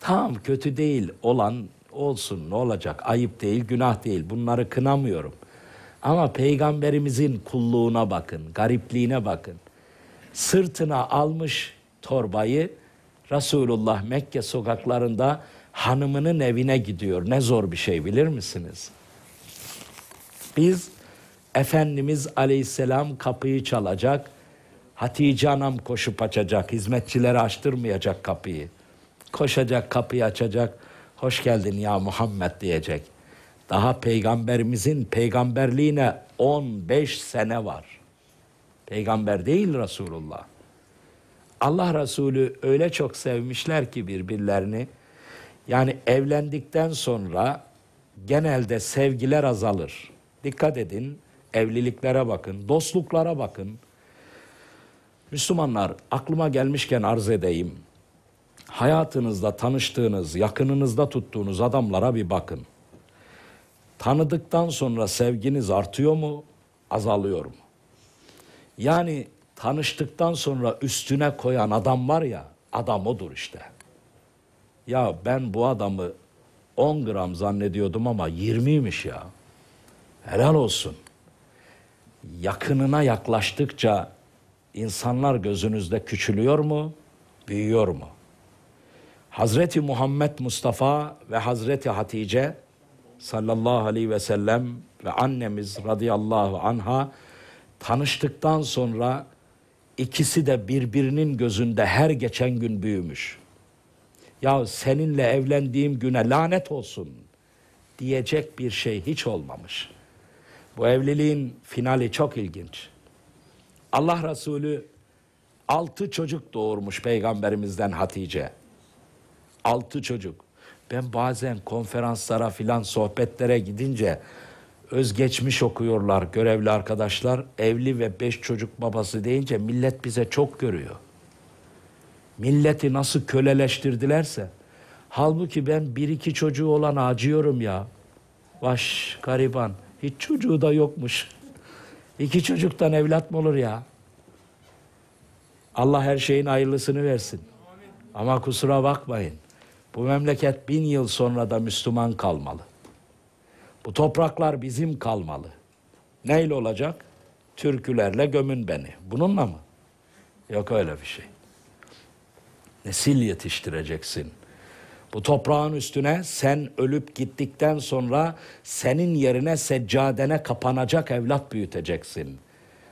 tamam kötü değil olan olsun ne olacak ayıp değil günah değil bunları kınamıyorum. Ama peygamberimizin kulluğuna bakın garipliğine bakın. Sırtına almış torbayı Resulullah Mekke sokaklarında hanımının evine gidiyor. Ne zor bir şey bilir misiniz? Biz Efendimiz Aleyhisselam kapıyı çalacak. Hatice Hanım koşup açacak. Hizmetçileri açtırmayacak kapıyı. Koşacak kapıyı açacak. Hoş geldin ya Muhammed diyecek. Daha peygamberimizin peygamberliğine 15 sene var. Peygamber değil Resulullah. Allah Resulü öyle çok sevmişler ki birbirlerini. Yani evlendikten sonra genelde sevgiler azalır. Dikkat edin evliliklere bakın, dostluklara bakın. Müslümanlar aklıma gelmişken arz edeyim. Hayatınızda tanıştığınız, yakınınızda tuttuğunuz adamlara bir bakın. Tanıdıktan sonra sevginiz artıyor mu, azalıyor mu? Yani tanıştıktan sonra üstüne koyan adam var ya, adam odur işte. Ya ben bu adamı 10 gram zannediyordum ama 20'ymiş ya. Helal olsun yakınına yaklaştıkça insanlar gözünüzde küçülüyor mu, büyüyor mu? Hazreti Muhammed Mustafa ve Hazreti Hatice sallallahu aleyhi ve sellem ve annemiz radıyallahu anha tanıştıktan sonra ikisi de birbirinin gözünde her geçen gün büyümüş. Ya seninle evlendiğim güne lanet olsun diyecek bir şey hiç olmamış.'' Bu evliliğin finali çok ilginç. Allah Resulü altı çocuk doğurmuş peygamberimizden Hatice. Altı çocuk. Ben bazen konferanslara filan sohbetlere gidince özgeçmiş okuyorlar görevli arkadaşlar. Evli ve beş çocuk babası deyince millet bize çok görüyor. Milleti nasıl köleleştirdilerse. Halbuki ben bir iki çocuğu olan acıyorum ya. baş gariban. Hiç çocuğu da yokmuş. İki çocuktan evlat mı olur ya? Allah her şeyin hayırlısını versin. Ama kusura bakmayın. Bu memleket bin yıl sonra da Müslüman kalmalı. Bu topraklar bizim kalmalı. Neyle olacak? Türkülerle gömün beni. Bununla mı? Yok öyle bir şey. Nesil yetiştireceksin. Bu toprağın üstüne sen ölüp gittikten sonra senin yerine seccadene kapanacak evlat büyüteceksin.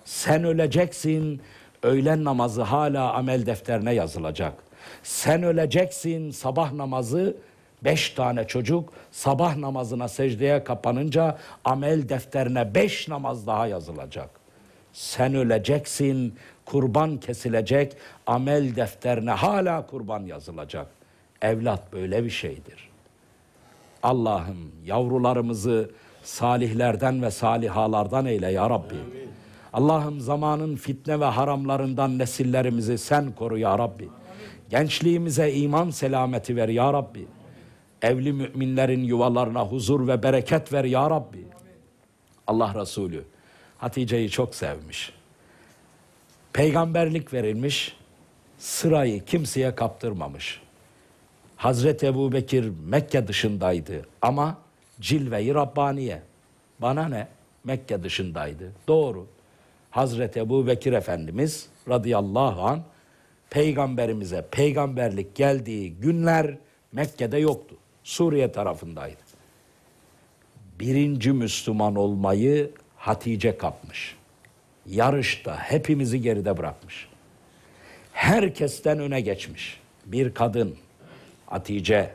Sen öleceksin, öğlen namazı hala amel defterine yazılacak. Sen öleceksin, sabah namazı beş tane çocuk sabah namazına secdeye kapanınca amel defterine beş namaz daha yazılacak. Sen öleceksin, kurban kesilecek, amel defterine hala kurban yazılacak.'' Evlat böyle bir şeydir. Allah'ım yavrularımızı salihlerden ve salihalardan eyle ya Rabbi. Allah'ım zamanın fitne ve haramlarından nesillerimizi sen koru ya Rabbi. Gençliğimize iman selameti ver ya Rabbi. Evli müminlerin yuvalarına huzur ve bereket ver ya Rabbi. Allah Resulü Hatice'yi çok sevmiş. Peygamberlik verilmiş, sırayı kimseye kaptırmamış. Hazreti Ebu Bekir Mekke dışındaydı ama cilve-i Rabbaniye. Bana ne? Mekke dışındaydı. Doğru. Hazreti Ebu Bekir Efendimiz radıyallahu an peygamberimize peygamberlik geldiği günler Mekke'de yoktu. Suriye tarafındaydı. Birinci Müslüman olmayı Hatice kapmış. Yarışta hepimizi geride bırakmış. Herkesten öne geçmiş. Bir kadın Hatice.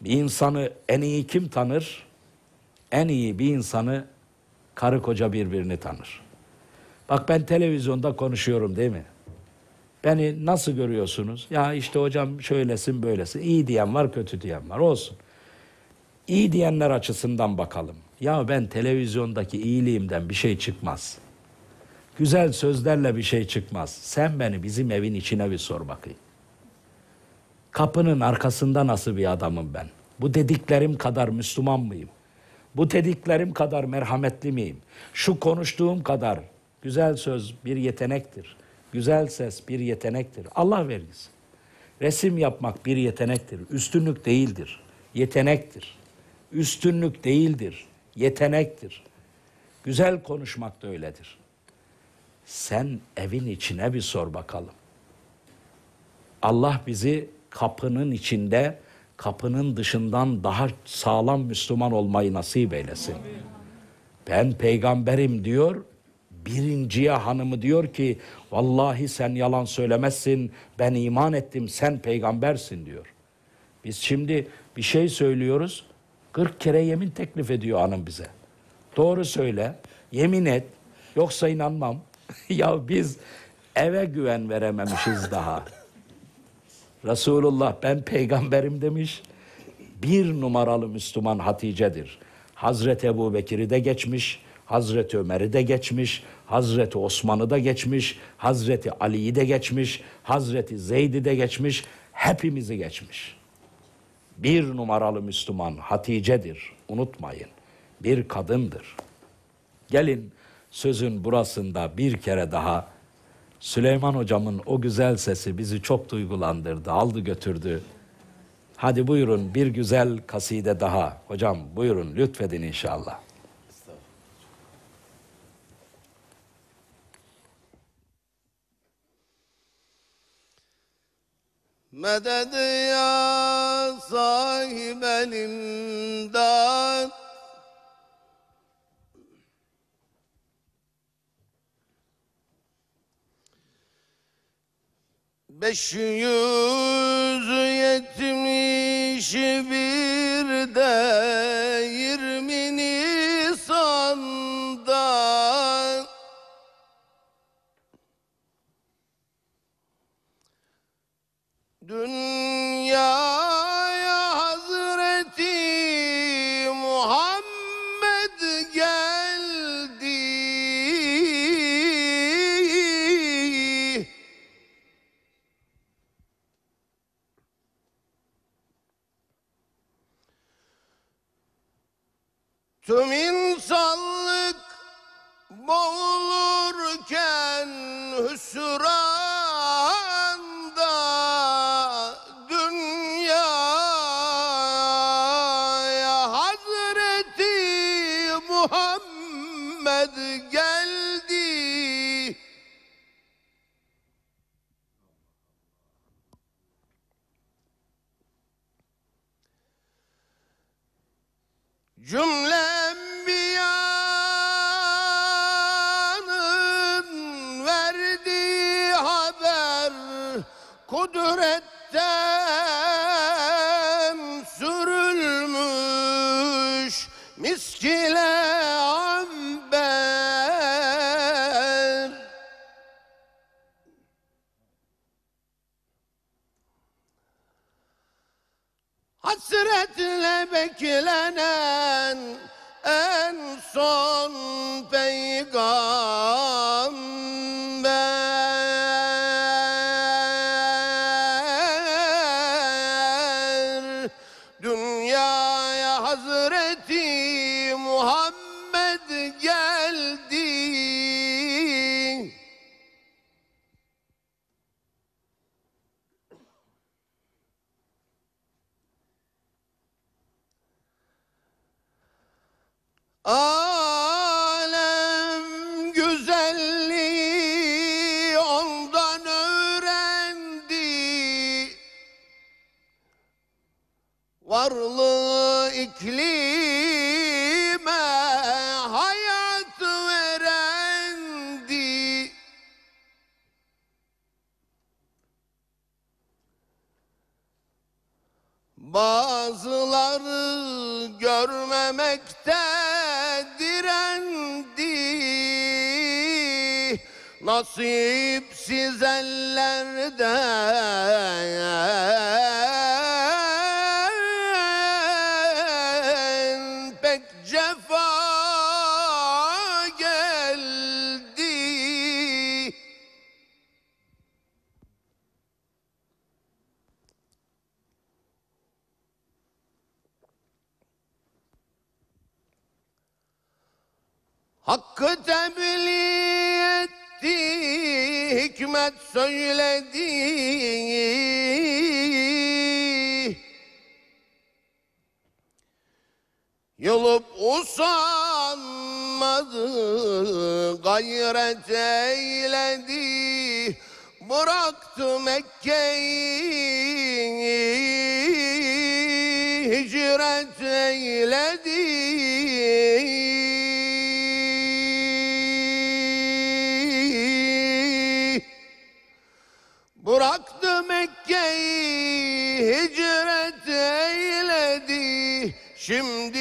Bir insanı en iyi kim tanır? En iyi bir insanı karı koca birbirini tanır. Bak ben televizyonda konuşuyorum değil mi? Beni nasıl görüyorsunuz? Ya işte hocam şöylesin böylesin. İyi diyen var kötü diyen var olsun. İyi diyenler açısından bakalım. Ya ben televizyondaki iyiliğimden bir şey çıkmaz. Güzel sözlerle bir şey çıkmaz. Sen beni bizim evin içine bir sor bakayım. Kapının arkasında nasıl bir adamım ben? Bu dediklerim kadar Müslüman mıyım? Bu dediklerim kadar merhametli miyim? Şu konuştuğum kadar güzel söz bir yetenektir. Güzel ses bir yetenektir. Allah vergisi. Resim yapmak bir yetenektir. Üstünlük değildir. Yetenektir. Üstünlük değildir. Yetenektir. Güzel konuşmak da öyledir. Sen evin içine bir sor bakalım. Allah bizi kapının içinde kapının dışından daha sağlam Müslüman olmayı nasip eylesin. Ben peygamberim diyor. Birinciye hanımı diyor ki vallahi sen yalan söylemezsin. Ben iman ettim sen peygambersin diyor. Biz şimdi bir şey söylüyoruz. 40 kere yemin teklif ediyor hanım bize. Doğru söyle, yemin et. Yoksa inanmam. ya biz eve güven verememişiz daha. Resulullah ben peygamberim demiş. Bir numaralı Müslüman Hatice'dir. Hazreti Ebu Bekir'i de geçmiş, Hazreti Ömer'i de geçmiş, Hazreti Osman'ı da geçmiş, Hazreti Ali'yi de geçmiş, Hazreti Zeyd'i de geçmiş, hepimizi geçmiş. Bir numaralı Müslüman Hatice'dir, unutmayın. Bir kadındır. Gelin sözün burasında bir kere daha Süleyman hocamın o güzel sesi bizi çok duygulandırdı, aldı götürdü. Hadi buyurun bir güzel kaside daha. Hocam buyurun lütfedin inşallah. Meded ya sahibel imdat Beş yüz yetmiş bir de yirmi Nisan'da Dünya Tüm insanlık boğulurken hüsranda dünyaya Hazreti Muhammed geldi. Cümle Kudrette. Şimdi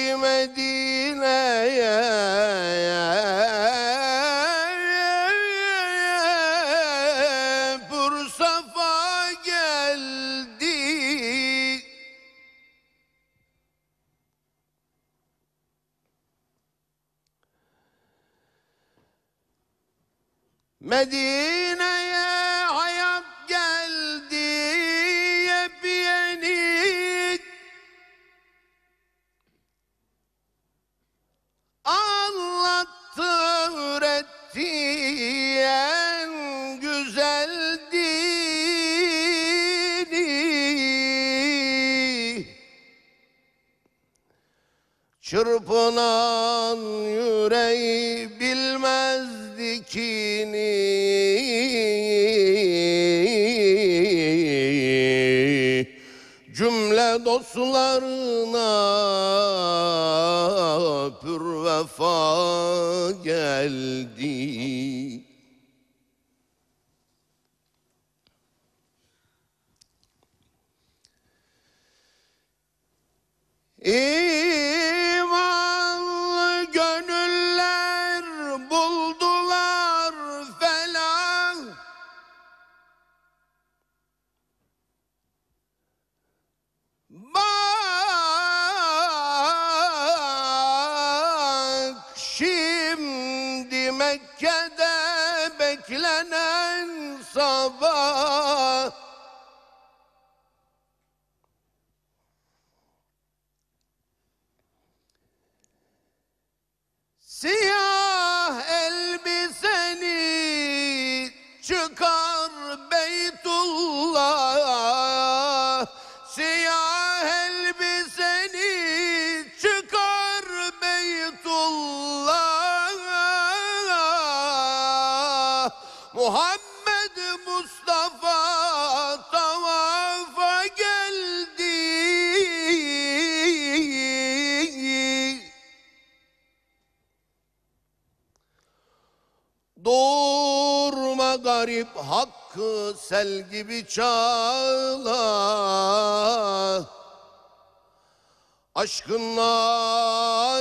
Doğurma garip hakkı sel gibi çağla Aşkın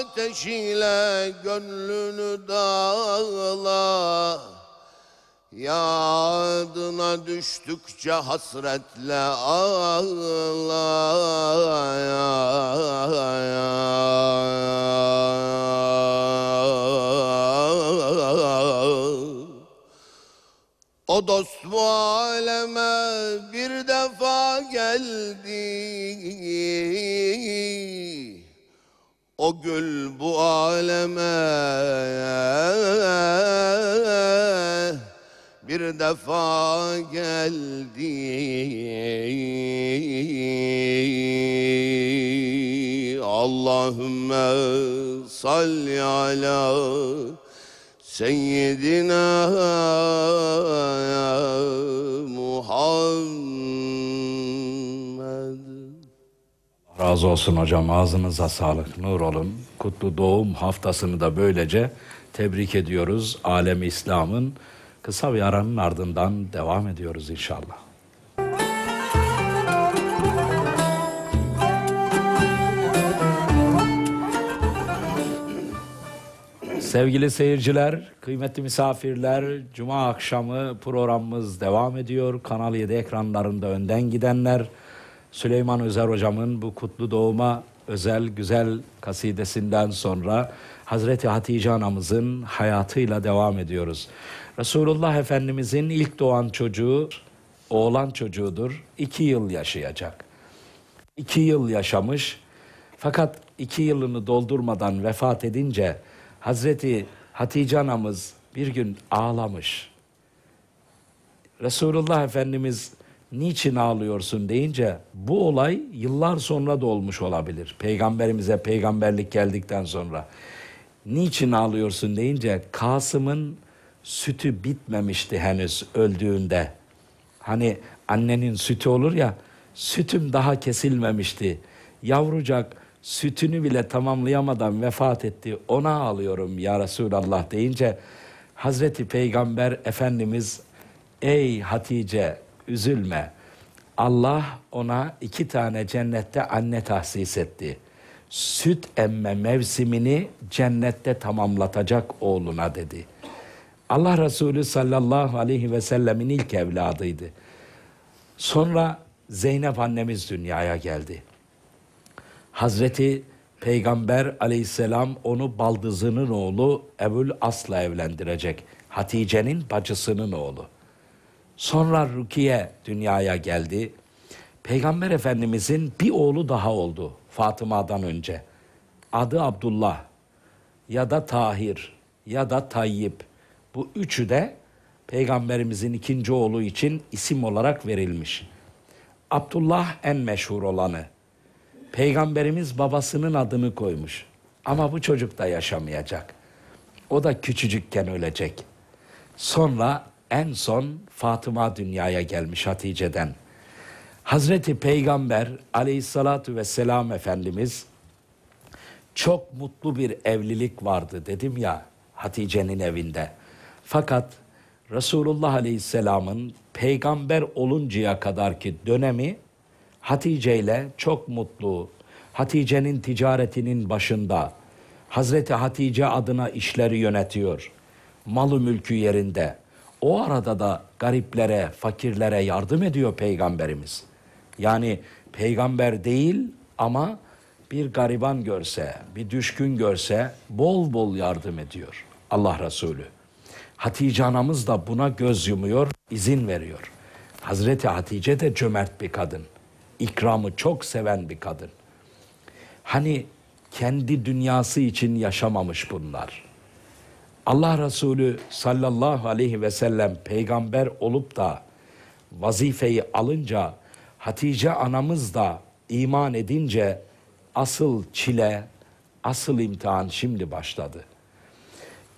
ateşiyle gönlünü dağla Yadına düştükçe hasretle ağla ya, ya, ya. O dost bu aleme bir defa geldi O gül bu aleme bir defa geldi Allahümme salli ala Seyyidina Muhammed Razı olsun hocam ağzınıza sağlık nur olun. Kutlu doğum haftasını da böylece tebrik ediyoruz. Alem İslam'ın kısa bir aranın ardından devam ediyoruz inşallah. Sevgili seyirciler, kıymetli misafirler, Cuma akşamı programımız devam ediyor. Kanal 7 ekranlarında önden gidenler, Süleyman Özer hocamın bu kutlu doğuma özel güzel kasidesinden sonra Hazreti Hatice anamızın hayatıyla devam ediyoruz. Resulullah Efendimizin ilk doğan çocuğu oğlan çocuğudur. İki yıl yaşayacak. İki yıl yaşamış fakat iki yılını doldurmadan vefat edince Hazreti Hatice anamız bir gün ağlamış. Resulullah Efendimiz niçin ağlıyorsun deyince bu olay yıllar sonra da olmuş olabilir. Peygamberimize peygamberlik geldikten sonra. Niçin ağlıyorsun deyince Kasım'ın sütü bitmemişti henüz öldüğünde. Hani annenin sütü olur ya sütüm daha kesilmemişti. Yavrucak sütünü bile tamamlayamadan vefat etti. Ona ağlıyorum ya Resulallah deyince Hazreti Peygamber Efendimiz ey Hatice üzülme. Allah ona iki tane cennette anne tahsis etti. Süt emme mevsimini cennette tamamlatacak oğluna dedi. Allah Resulü sallallahu aleyhi ve sellemin ilk evladıydı. Sonra Zeynep annemiz dünyaya geldi. Hazreti Peygamber aleyhisselam onu baldızının oğlu Ebul As'la evlendirecek. Hatice'nin bacısının oğlu. Sonra Rukiye dünyaya geldi. Peygamber Efendimizin bir oğlu daha oldu Fatıma'dan önce. Adı Abdullah ya da Tahir ya da Tayyip. Bu üçü de Peygamberimizin ikinci oğlu için isim olarak verilmiş. Abdullah en meşhur olanı. Peygamberimiz babasının adını koymuş. Ama bu çocuk da yaşamayacak. O da küçücükken ölecek. Sonra en son Fatıma dünyaya gelmiş Hatice'den. Hazreti Peygamber aleyhissalatu vesselam Efendimiz çok mutlu bir evlilik vardı dedim ya Hatice'nin evinde. Fakat Resulullah Aleyhisselam'ın peygamber oluncaya kadarki dönemi Hatice ile çok mutlu, Hatice'nin ticaretinin başında, Hazreti Hatice adına işleri yönetiyor. Malı mülkü yerinde. O arada da gariplere, fakirlere yardım ediyor peygamberimiz. Yani peygamber değil ama bir gariban görse, bir düşkün görse bol bol yardım ediyor Allah Resulü. Hatice anamız da buna göz yumuyor, izin veriyor. Hazreti Hatice de cömert bir kadın ikramı çok seven bir kadın. Hani kendi dünyası için yaşamamış bunlar. Allah Resulü sallallahu aleyhi ve sellem peygamber olup da vazifeyi alınca Hatice anamız da iman edince asıl çile, asıl imtihan şimdi başladı.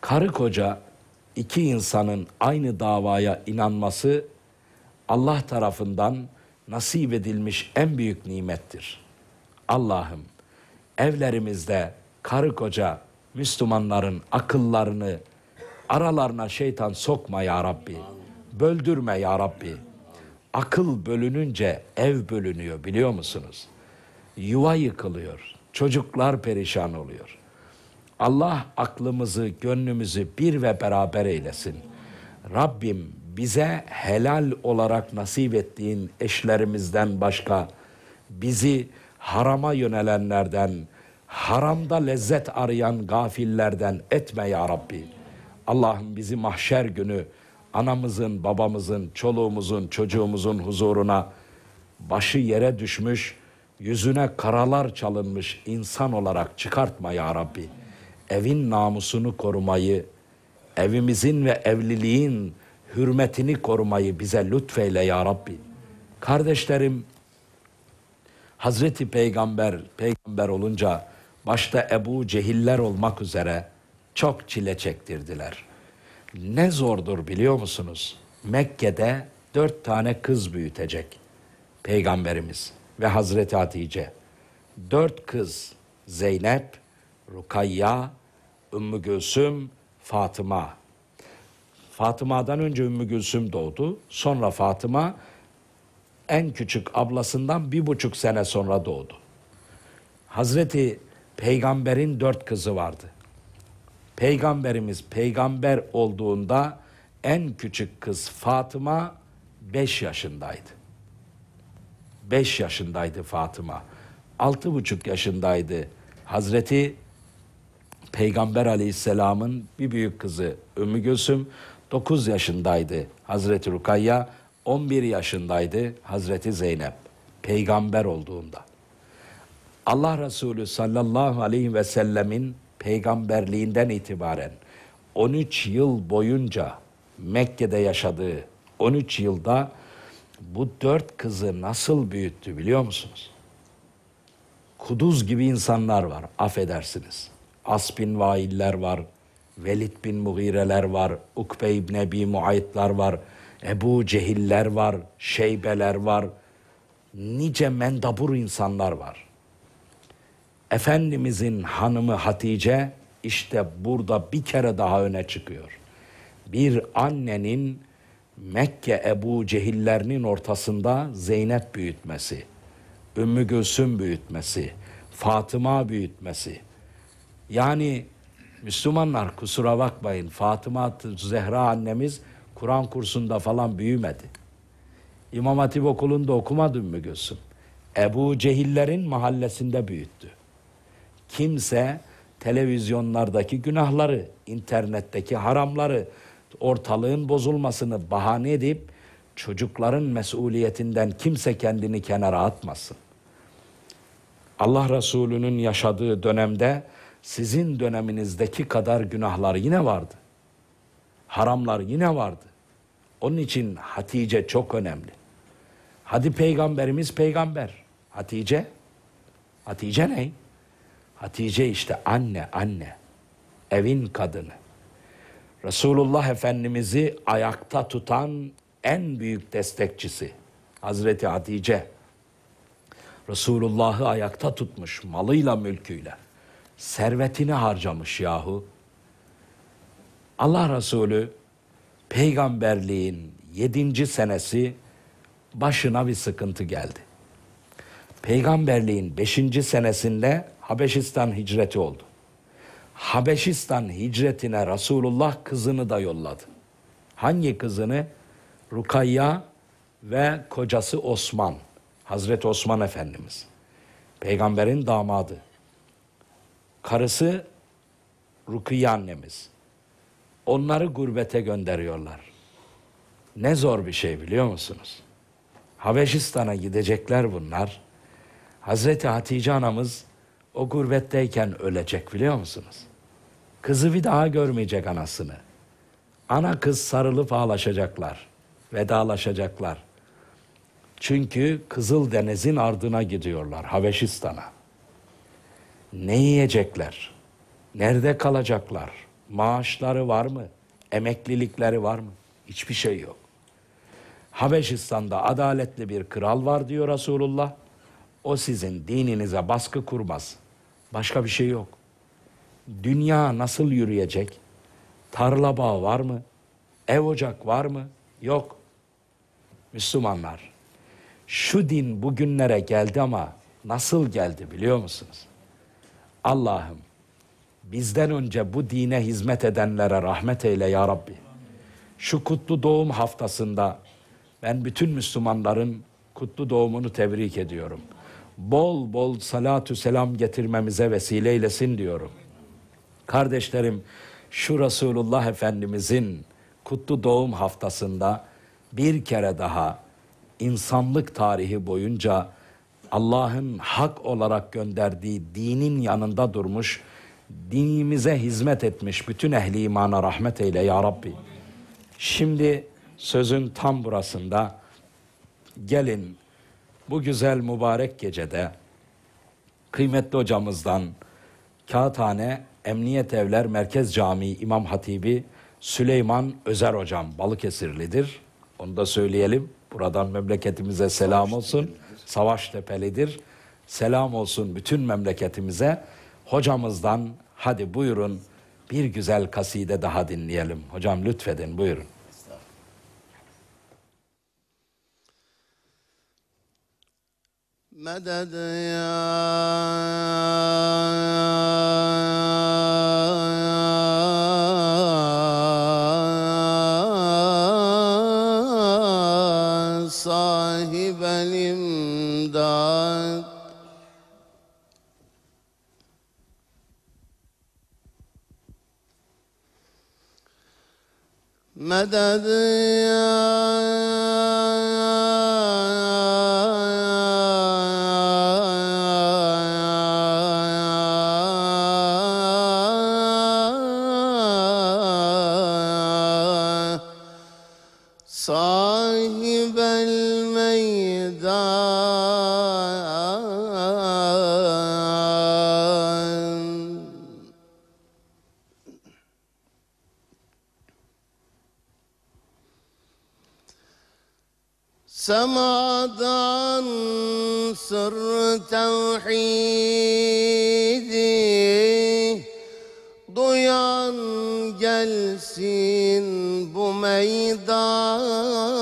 Karı koca iki insanın aynı davaya inanması Allah tarafından nasip edilmiş en büyük nimettir. Allah'ım evlerimizde karı koca Müslümanların akıllarını aralarına şeytan sokma ya Rabbi. Böldürme ya Rabbi. Akıl bölününce ev bölünüyor biliyor musunuz? Yuva yıkılıyor. Çocuklar perişan oluyor. Allah aklımızı, gönlümüzü bir ve beraber eylesin. Rabbim bize helal olarak nasip ettiğin eşlerimizden başka bizi harama yönelenlerden, haramda lezzet arayan gafillerden etme ya Rabbi. Allah'ım bizi mahşer günü anamızın, babamızın, çoluğumuzun, çocuğumuzun huzuruna başı yere düşmüş, yüzüne karalar çalınmış insan olarak çıkartma ya Rabbi. Evin namusunu korumayı, evimizin ve evliliğin hürmetini korumayı bize lütfeyle ya Rabbi. Kardeşlerim, Hazreti Peygamber, peygamber olunca başta Ebu Cehiller olmak üzere çok çile çektirdiler. Ne zordur biliyor musunuz? Mekke'de dört tane kız büyütecek Peygamberimiz ve Hazreti Hatice. Dört kız Zeynep, Rukayya, Ümmü Gülsüm, Fatıma Fatıma'dan önce Ümmü Gülsüm doğdu. Sonra Fatıma en küçük ablasından bir buçuk sene sonra doğdu. Hazreti Peygamber'in dört kızı vardı. Peygamberimiz peygamber olduğunda en küçük kız Fatıma beş yaşındaydı. Beş yaşındaydı Fatıma. Altı buçuk yaşındaydı Hazreti Peygamber Aleyhisselam'ın bir büyük kızı Ümmü Gülsüm. 9 yaşındaydı Hazreti Rukayya, 11 yaşındaydı Hazreti Zeynep peygamber olduğunda. Allah Resulü sallallahu aleyhi ve sellemin peygamberliğinden itibaren 13 yıl boyunca Mekke'de yaşadığı 13 yılda bu dört kızı nasıl büyüttü biliyor musunuz? Kuduz gibi insanlar var affedersiniz. Aspin vailler var, Velid bin Mugireler var, Ukbe ibn Ebi Muaytlar var, Ebu Cehiller var, Şeybeler var. Nice mendabur insanlar var. Efendimizin hanımı Hatice işte burada bir kere daha öne çıkıyor. Bir annenin Mekke Ebu Cehillerinin ortasında Zeynep büyütmesi, Ümmü Gülsüm büyütmesi, Fatıma büyütmesi. Yani Müslümanlar kusura bakmayın Fatıma Zehra annemiz Kur'an kursunda falan büyümedi. İmam Hatip okulunda okumadın mı Gülsüm? Ebu Cehillerin mahallesinde büyüttü. Kimse televizyonlardaki günahları, internetteki haramları, ortalığın bozulmasını bahane edip çocukların mesuliyetinden kimse kendini kenara atmasın. Allah Resulü'nün yaşadığı dönemde sizin döneminizdeki kadar günahlar yine vardı. Haramlar yine vardı. Onun için Hatice çok önemli. Hadi peygamberimiz peygamber. Hatice? Hatice ne? Hatice işte anne, anne. Evin kadını. Resulullah Efendimiz'i ayakta tutan en büyük destekçisi Hazreti Hatice. Resulullah'ı ayakta tutmuş malıyla mülküyle servetini harcamış yahu. Allah Resulü peygamberliğin yedinci senesi başına bir sıkıntı geldi. Peygamberliğin beşinci senesinde Habeşistan hicreti oldu. Habeşistan hicretine Resulullah kızını da yolladı. Hangi kızını? Rukayya ve kocası Osman. Hazreti Osman Efendimiz. Peygamberin damadı. Karısı Rukiye annemiz. Onları gurbete gönderiyorlar. Ne zor bir şey biliyor musunuz? Habeşistan'a gidecekler bunlar. Hazreti Hatice anamız o gurbetteyken ölecek biliyor musunuz? Kızı bir daha görmeyecek anasını. Ana kız sarılıp ağlaşacaklar. Vedalaşacaklar. Çünkü Kızıl Denizin ardına gidiyorlar Habeşistan'a. Ne yiyecekler? Nerede kalacaklar? Maaşları var mı? Emeklilikleri var mı? Hiçbir şey yok. Habeşistan'da adaletli bir kral var diyor Resulullah. O sizin dininize baskı kurmaz. Başka bir şey yok. Dünya nasıl yürüyecek? Tarla bağ var mı? Ev ocak var mı? Yok. Müslümanlar, şu din bugünlere geldi ama nasıl geldi biliyor musunuz? Allah'ım bizden önce bu dine hizmet edenlere rahmet eyle ya Rabbi. Şu kutlu doğum haftasında ben bütün Müslümanların kutlu doğumunu tebrik ediyorum. Bol bol salatü selam getirmemize vesile eylesin diyorum. Kardeşlerim şu Resulullah Efendimizin kutlu doğum haftasında bir kere daha insanlık tarihi boyunca Allah'ın hak olarak gönderdiği dinin yanında durmuş, dinimize hizmet etmiş bütün ehli imana rahmet eyle ya Rabbi. Şimdi sözün tam burasında gelin bu güzel mübarek gecede kıymetli hocamızdan Kağıthane Emniyet Evler Merkez Camii İmam Hatibi Süleyman Özer hocam Balıkesirlidir. Onu da söyleyelim. Buradan memleketimize selam olsun. Savaş Savaştepe'lidir. Selam olsun bütün memleketimize. Hocamızdan hadi buyurun bir güzel kaside daha dinleyelim. Hocam lütfedin buyurun. Meded ya مدد Semadan sır tevhidi Duyan gelsin bu meydan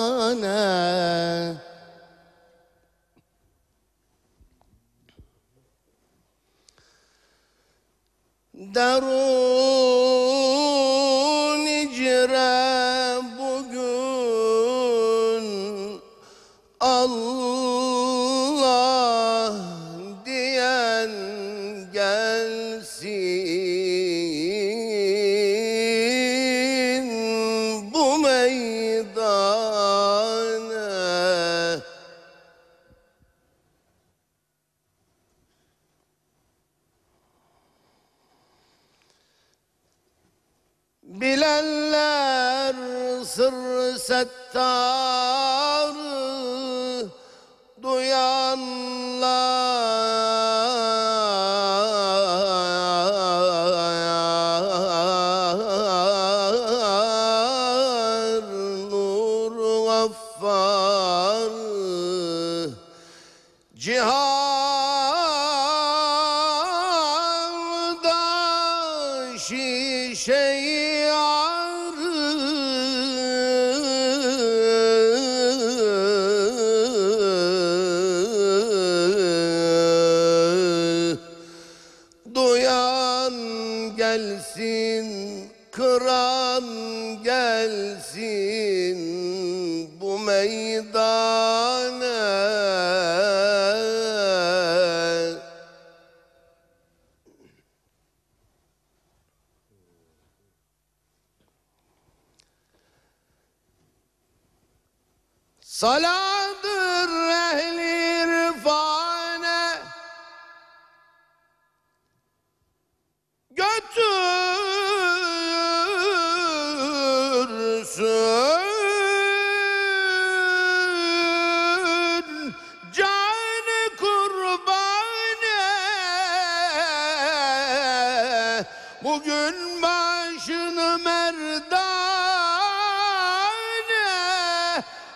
का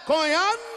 Conhano!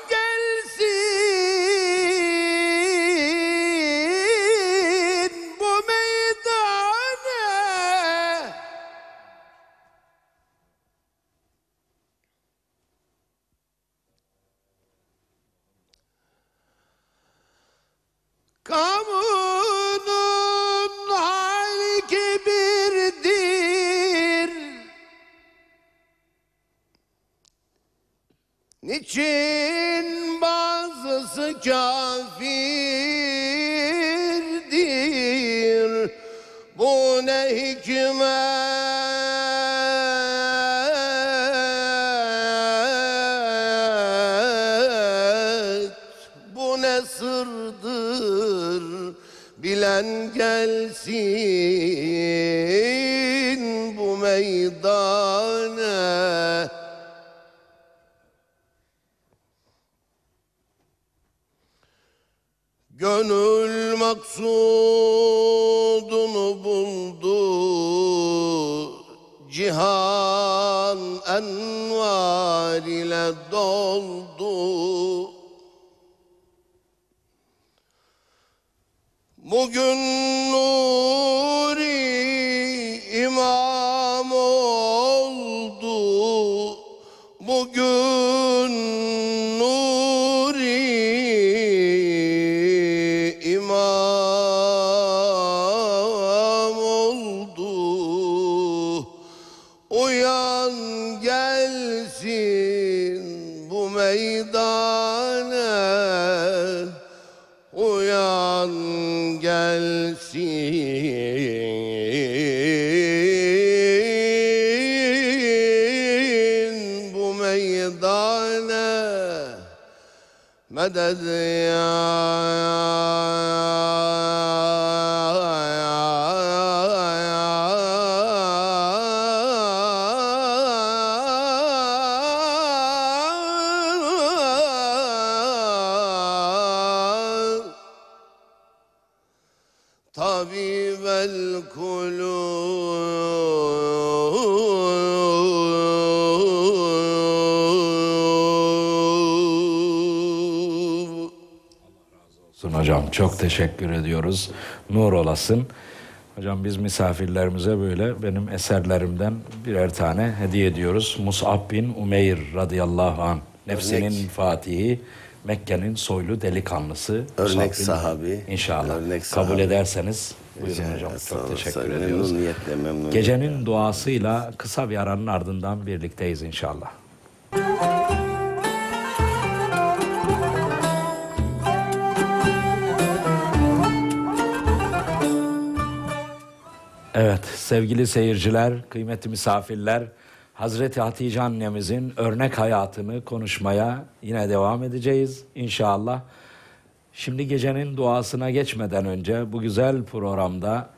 Hocam çok teşekkür ediyoruz. Nur olasın. Hocam biz misafirlerimize böyle benim eserlerimden birer tane hediye ediyoruz. Mus'ab bin Umeyr radıyallahu an nefsinin Örnek. fatihi, Mekke'nin soylu delikanlısı. Örnek bin, sahabi. İnşallah. Örnek sahabi. Kabul ederseniz Buyurun hocam. Çok teşekkür ediyoruz. Memnuniyetle, memnuniyetle. Gecenin duasıyla kısa bir aranın ardından birlikteyiz inşallah. Evet sevgili seyirciler, kıymetli misafirler, Hazreti Hatice annemizin örnek hayatını konuşmaya yine devam edeceğiz inşallah. Şimdi gecenin duasına geçmeden önce bu güzel programda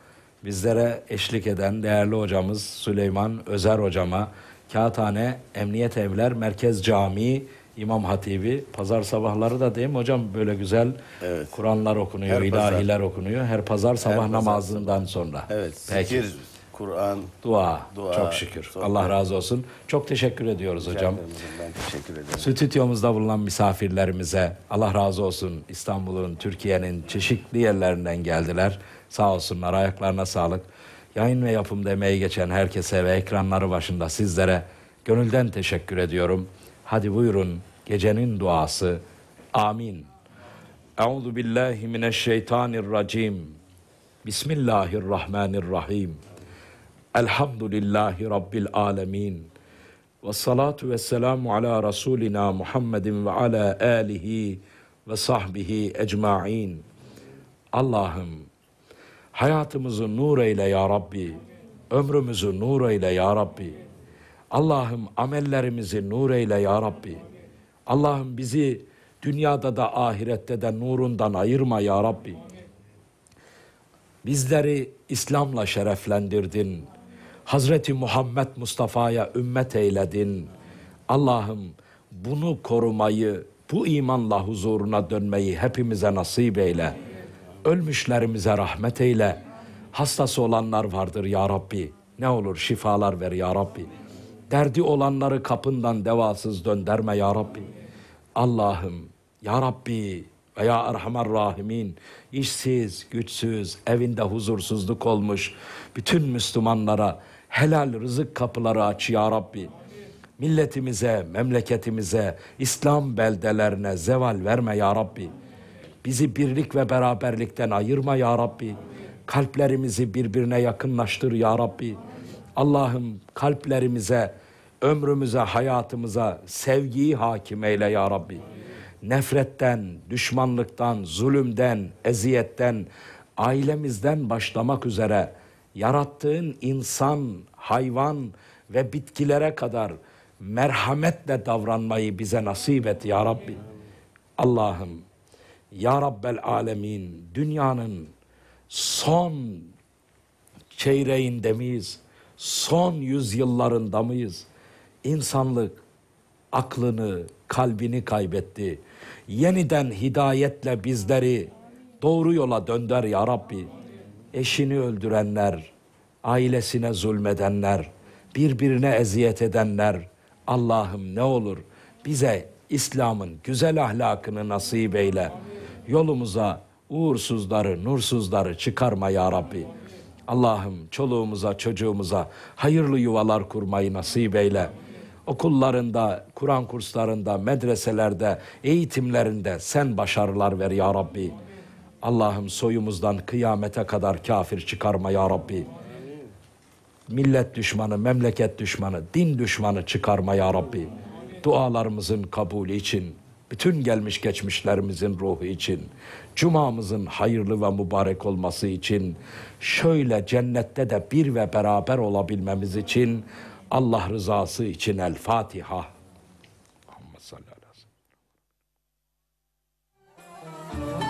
bizlere eşlik eden değerli hocamız Süleyman Özer hocama Kağıthane Emniyet Evler Merkez Camii İmam Hatibi. Pazar sabahları da değil mi hocam? Böyle güzel evet. Kur'anlar okunuyor, her ilahiler pazar. okunuyor. Her pazar sabah her namazından pazar. sonra. Evet. Zikir, Kur'an, dua, dua. Çok şükür. Sohbet. Allah razı olsun. Çok teşekkür ediyoruz Rica hocam. Ederim, ben teşekkür ederim. Stüdyomuzda bulunan misafirlerimize Allah razı olsun. İstanbul'un, Türkiye'nin çeşitli yerlerinden geldiler. Sağ olsunlar. Ayaklarına sağlık. Yayın ve yapım demeye geçen herkese ve ekranları başında sizlere gönülden teşekkür ediyorum. Hadi buyurun Gecenin duası. Amin. Euzu billahi mineşşeytanirracim. Bismillahirrahmanirrahim. Elhamdülillahi rabbil alamin. Ve salatu ve selamu ala Rasulina Muhammedin ve ala alihi ve sahbihi ecmain. Allah'ım hayatımızı nur eyle ya Rabbi. Ömrümüzü nur eyle ya Rabbi. Allah'ım amellerimizi nur eyle ya Rabbi. Allah'ım bizi dünyada da ahirette de nurundan ayırma ya Rabbi. Bizleri İslam'la şereflendirdin. Hazreti Muhammed Mustafa'ya ümmet eyledin. Allah'ım bunu korumayı, bu imanla huzuruna dönmeyi hepimize nasip eyle. Ölmüşlerimize rahmet eyle. Hastası olanlar vardır ya Rabbi. Ne olur şifalar ver ya Rabbi. Derdi olanları kapından devasız dönderme ya Rabbi. Allah'ım ya Rabbi ve ya Erhamer Rahimin işsiz, güçsüz, evinde huzursuzluk olmuş bütün Müslümanlara helal rızık kapıları aç ya Rabbi. Milletimize, memleketimize, İslam beldelerine zeval verme ya Rabbi. Bizi birlik ve beraberlikten ayırma ya Rabbi. Kalplerimizi birbirine yakınlaştır ya Rabbi. Allah'ım kalplerimize, ömrümüze, hayatımıza sevgiyi hakim eyle ya Rabbi. Nefretten, düşmanlıktan, zulümden, eziyetten, ailemizden başlamak üzere yarattığın insan, hayvan ve bitkilere kadar merhametle davranmayı bize nasip et ya Rabbi. Allah'ım ya Rabbel Alemin dünyanın son çeyreğinde miyiz? son yüzyıllarında mıyız? İnsanlık aklını, kalbini kaybetti. Yeniden hidayetle bizleri doğru yola dönder ya Rabbi. Eşini öldürenler, ailesine zulmedenler, birbirine eziyet edenler Allah'ım ne olur bize İslam'ın güzel ahlakını nasip eyle. Yolumuza uğursuzları, nursuzları çıkarma ya Rabbi. Allah'ım çoluğumuza çocuğumuza hayırlı yuvalar kurmayı nasip eyle. Okullarında, Kur'an kurslarında, medreselerde, eğitimlerinde sen başarılar ver ya Rabbi. Allah'ım soyumuzdan kıyamete kadar kafir çıkarma ya Rabbi. Millet düşmanı, memleket düşmanı, din düşmanı çıkarma ya Rabbi. Dualarımızın kabulü için, bütün gelmiş geçmişlerimizin ruhu için. Cumamızın hayırlı ve mübarek olması için şöyle cennette de bir ve beraber olabilmemiz için Allah rızası için El Fatiha. Muhammed sallallahu